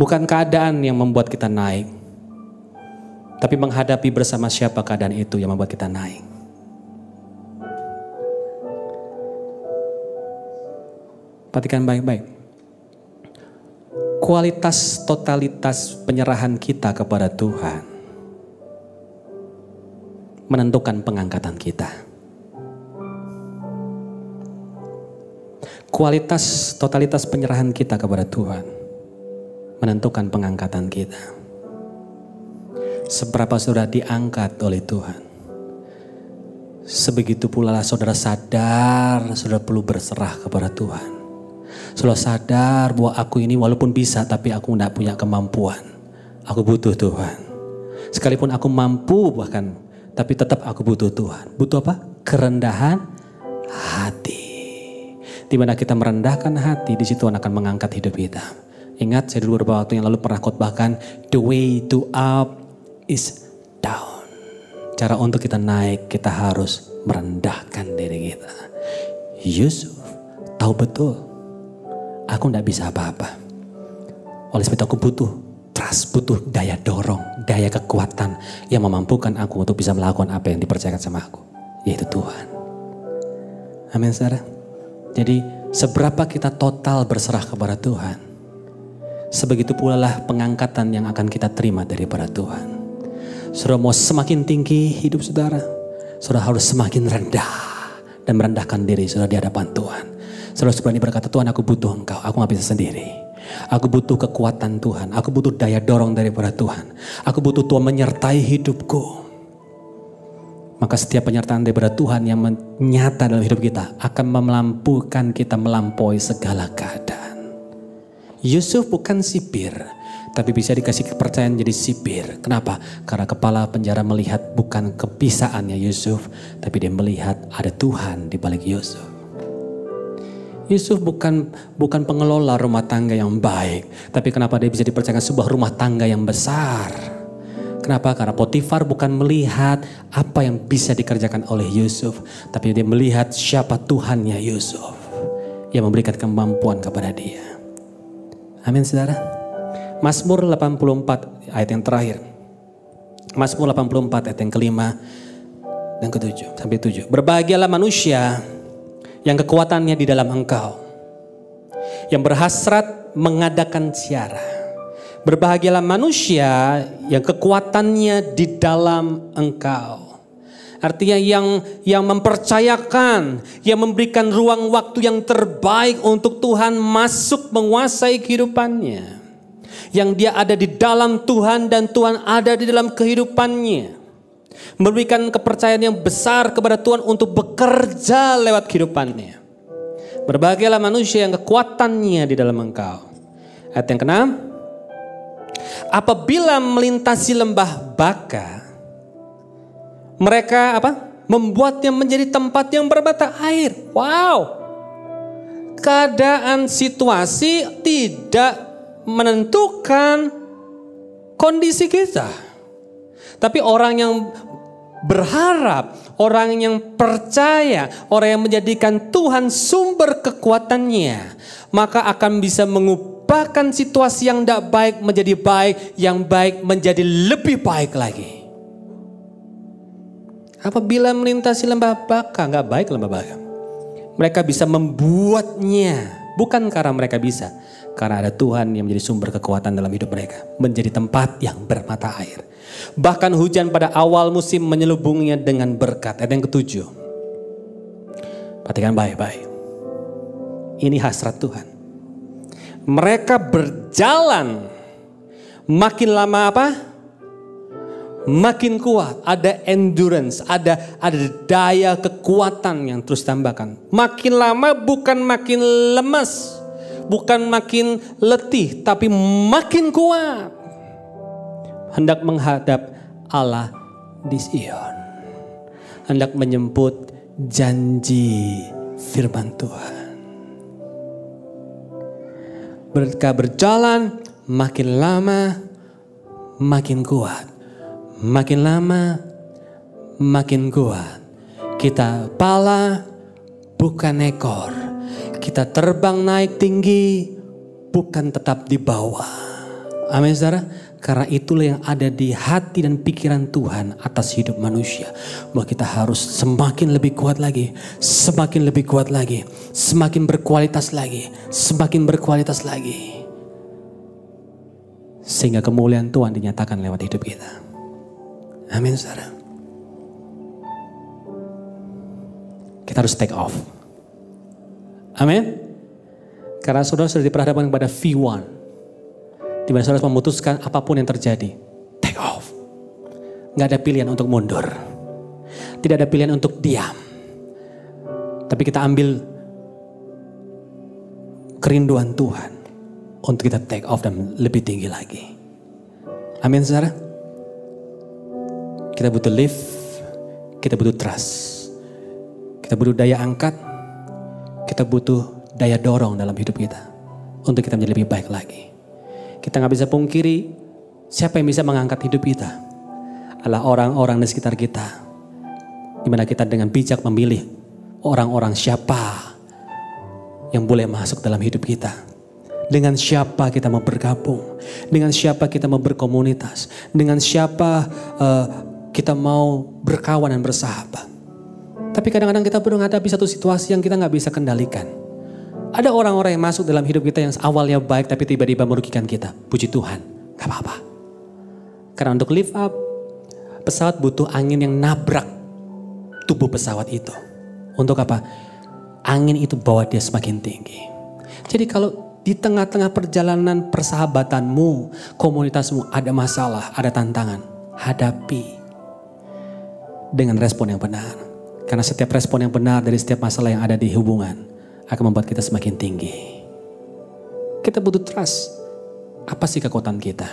Bukan keadaan yang membuat kita naik. Tapi menghadapi bersama siapa keadaan itu yang membuat kita naik. Perhatikan baik-baik kualitas totalitas penyerahan kita kepada Tuhan menentukan pengangkatan kita. Kualitas totalitas penyerahan kita kepada Tuhan menentukan pengangkatan kita. Seberapa sudah diangkat oleh Tuhan. Sebegitu pula saudara sadar, saudara perlu berserah kepada Tuhan. Selalu sadar bahwa aku ini walaupun bisa tapi aku tidak punya kemampuan. Aku butuh Tuhan. Sekalipun aku mampu bahkan tapi tetap aku butuh Tuhan. Butuh apa? Kerendahan hati. Di mana kita merendahkan hati, di situ akan mengangkat hidup kita. Ingat saya dulu beberapa waktu yang lalu pernah khotbahkan the way to up is down. Cara untuk kita naik kita harus merendahkan diri kita. Yusuf tahu betul aku tidak bisa apa-apa. Oleh sebab itu aku butuh trust, butuh daya dorong, daya kekuatan yang memampukan aku untuk bisa melakukan apa yang dipercayakan sama aku, yaitu Tuhan. Amin, saudara. Jadi seberapa kita total berserah kepada Tuhan, sebegitu pula lah pengangkatan yang akan kita terima daripada Tuhan. Saudara mau semakin tinggi hidup saudara, saudara harus semakin rendah dan merendahkan diri saudara di hadapan Tuhan. Selalu berani berkata, Tuhan aku butuh engkau, aku gak bisa sendiri. Aku butuh kekuatan Tuhan. Aku butuh daya dorong daripada Tuhan. Aku butuh Tuhan menyertai hidupku. Maka setiap penyertaan daripada Tuhan yang menyata dalam hidup kita akan melampukan kita melampaui segala keadaan. Yusuf bukan sipir, tapi bisa dikasih kepercayaan jadi sipir. Kenapa? Karena kepala penjara melihat bukan kepisaannya Yusuf, tapi dia melihat ada Tuhan di balik Yusuf. Yusuf bukan bukan pengelola rumah tangga yang baik, tapi kenapa dia bisa dipercayakan sebuah rumah tangga yang besar? Kenapa? Karena Potifar bukan melihat apa yang bisa dikerjakan oleh Yusuf, tapi dia melihat siapa Tuhannya Yusuf yang memberikan kemampuan kepada dia. Amin, saudara. Mazmur 84 ayat yang terakhir. Mazmur 84 ayat yang kelima dan ketujuh sampai tujuh. Berbahagialah manusia yang kekuatannya di dalam engkau, yang berhasrat mengadakan siara. Berbahagialah manusia yang kekuatannya di dalam engkau. Artinya yang yang mempercayakan, yang memberikan ruang waktu yang terbaik untuk Tuhan masuk menguasai kehidupannya. Yang dia ada di dalam Tuhan dan Tuhan ada di dalam kehidupannya. Memberikan kepercayaan yang besar kepada Tuhan untuk bekerja lewat kehidupannya. Berbahagialah manusia yang kekuatannya di dalam engkau. Ayat yang keenam. Apabila melintasi lembah baka, mereka apa? Membuatnya menjadi tempat yang berbata air. Wow. Keadaan situasi tidak menentukan kondisi kita. Tapi orang yang berharap, orang yang percaya, orang yang menjadikan Tuhan sumber kekuatannya, maka akan bisa mengubahkan situasi yang tidak baik menjadi baik, yang baik menjadi lebih baik lagi. Apabila melintasi lembah baka, nggak baik lembah baka. Mereka bisa membuatnya, bukan karena mereka bisa, karena ada Tuhan yang menjadi sumber kekuatan dalam hidup mereka. Menjadi tempat yang bermata air. Bahkan hujan pada awal musim menyelubunginya dengan berkat. Ayat yang ketujuh. Perhatikan baik-baik. Ini hasrat Tuhan. Mereka berjalan makin lama apa? Makin kuat, ada endurance, ada ada daya kekuatan yang terus tambahkan. Makin lama bukan makin lemas bukan makin letih, tapi makin kuat. Hendak menghadap Allah di Sion. Hendak menyemput janji firman Tuhan. Mereka berjalan makin lama, makin kuat. Makin lama, makin kuat. Kita pala bukan ekor kita terbang naik tinggi, bukan tetap di bawah. Amin saudara. Karena itulah yang ada di hati dan pikiran Tuhan atas hidup manusia. Bahwa kita harus semakin lebih kuat lagi. Semakin lebih kuat lagi. Semakin berkualitas lagi. Semakin berkualitas lagi. Sehingga kemuliaan Tuhan dinyatakan lewat hidup kita. Amin saudara. Kita harus take off. Amin. Karena saudara sudah diperhadapkan kepada V1. Di mana saudara memutuskan apapun yang terjadi. Take off. Gak ada pilihan untuk mundur. Tidak ada pilihan untuk diam. Tapi kita ambil kerinduan Tuhan untuk kita take off dan lebih tinggi lagi. Amin saudara. Kita butuh lift, kita butuh trust, kita butuh daya angkat, kita butuh daya dorong dalam hidup kita untuk kita menjadi lebih baik lagi. Kita nggak bisa pungkiri siapa yang bisa mengangkat hidup kita adalah orang-orang di sekitar kita. Dimana kita dengan bijak memilih orang-orang siapa yang boleh masuk dalam hidup kita dengan siapa kita mau bergabung, dengan siapa kita mau berkomunitas, dengan siapa uh, kita mau berkawan dan bersahabat. Tapi kadang-kadang kita perlu menghadapi satu situasi yang kita nggak bisa kendalikan. Ada orang-orang yang masuk dalam hidup kita yang awalnya baik tapi tiba-tiba merugikan kita. Puji Tuhan, nggak apa-apa. Karena untuk lift up, pesawat butuh angin yang nabrak tubuh pesawat itu. Untuk apa? Angin itu bawa dia semakin tinggi. Jadi kalau di tengah-tengah perjalanan persahabatanmu, komunitasmu ada masalah, ada tantangan, hadapi dengan respon yang benar. Karena setiap respon yang benar dari setiap masalah yang ada di hubungan akan membuat kita semakin tinggi. Kita butuh trust. Apa sih kekuatan kita?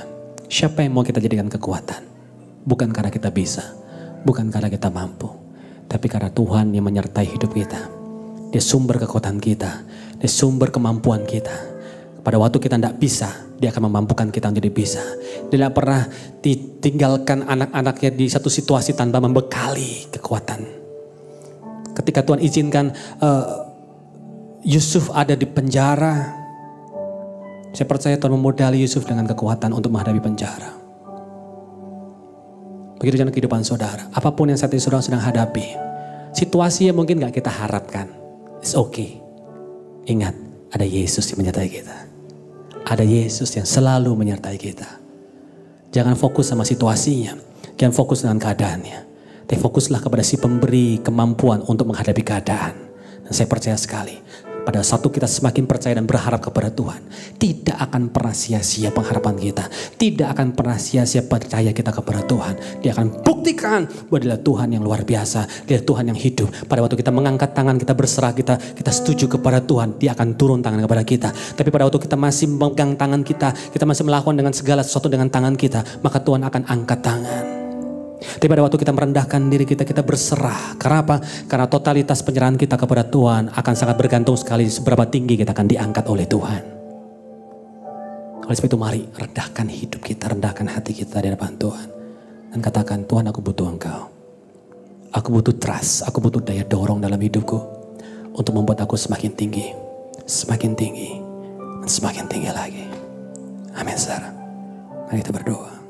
Siapa yang mau kita jadikan kekuatan? Bukan karena kita bisa, bukan karena kita mampu, tapi karena Tuhan yang menyertai hidup kita. Dia sumber kekuatan kita, dia sumber kemampuan kita. Pada waktu kita tidak bisa, dia akan memampukan kita menjadi bisa. Dia tidak pernah ditinggalkan anak-anaknya di satu situasi tanpa membekali kekuatan Ketika Tuhan izinkan uh, Yusuf ada di penjara, saya percaya Tuhan memodali Yusuf dengan kekuatan untuk menghadapi penjara. Begitu dengan kehidupan saudara. Apapun yang saat ini saudara sedang hadapi. Situasi yang mungkin gak kita harapkan. It's okay. Ingat, ada Yesus yang menyertai kita. Ada Yesus yang selalu menyertai kita. Jangan fokus sama situasinya. Jangan fokus dengan keadaannya. Tapi fokuslah kepada si pemberi kemampuan untuk menghadapi keadaan. Dan saya percaya sekali, pada satu kita semakin percaya dan berharap kepada Tuhan. Tidak akan pernah sia-sia pengharapan kita. Tidak akan pernah sia-sia percaya kita kepada Tuhan. Dia akan buktikan bahwa dia Tuhan yang luar biasa. Dia Tuhan yang hidup. Pada waktu kita mengangkat tangan, kita berserah, kita kita setuju kepada Tuhan. Dia akan turun tangan kepada kita. Tapi pada waktu kita masih memegang tangan kita, kita masih melakukan dengan segala sesuatu dengan tangan kita, maka Tuhan akan angkat tangan. Tapi pada waktu kita merendahkan diri kita, kita berserah. Karena apa? Karena totalitas penyerahan kita kepada Tuhan akan sangat bergantung sekali seberapa tinggi kita akan diangkat oleh Tuhan. Oleh sebab itu mari rendahkan hidup kita, rendahkan hati kita di hadapan Tuhan. Dan katakan, Tuhan aku butuh Engkau. Aku butuh trust, aku butuh daya dorong dalam hidupku. Untuk membuat aku semakin tinggi, semakin tinggi, dan semakin tinggi lagi. Amin, Sarah. Mari kita berdoa.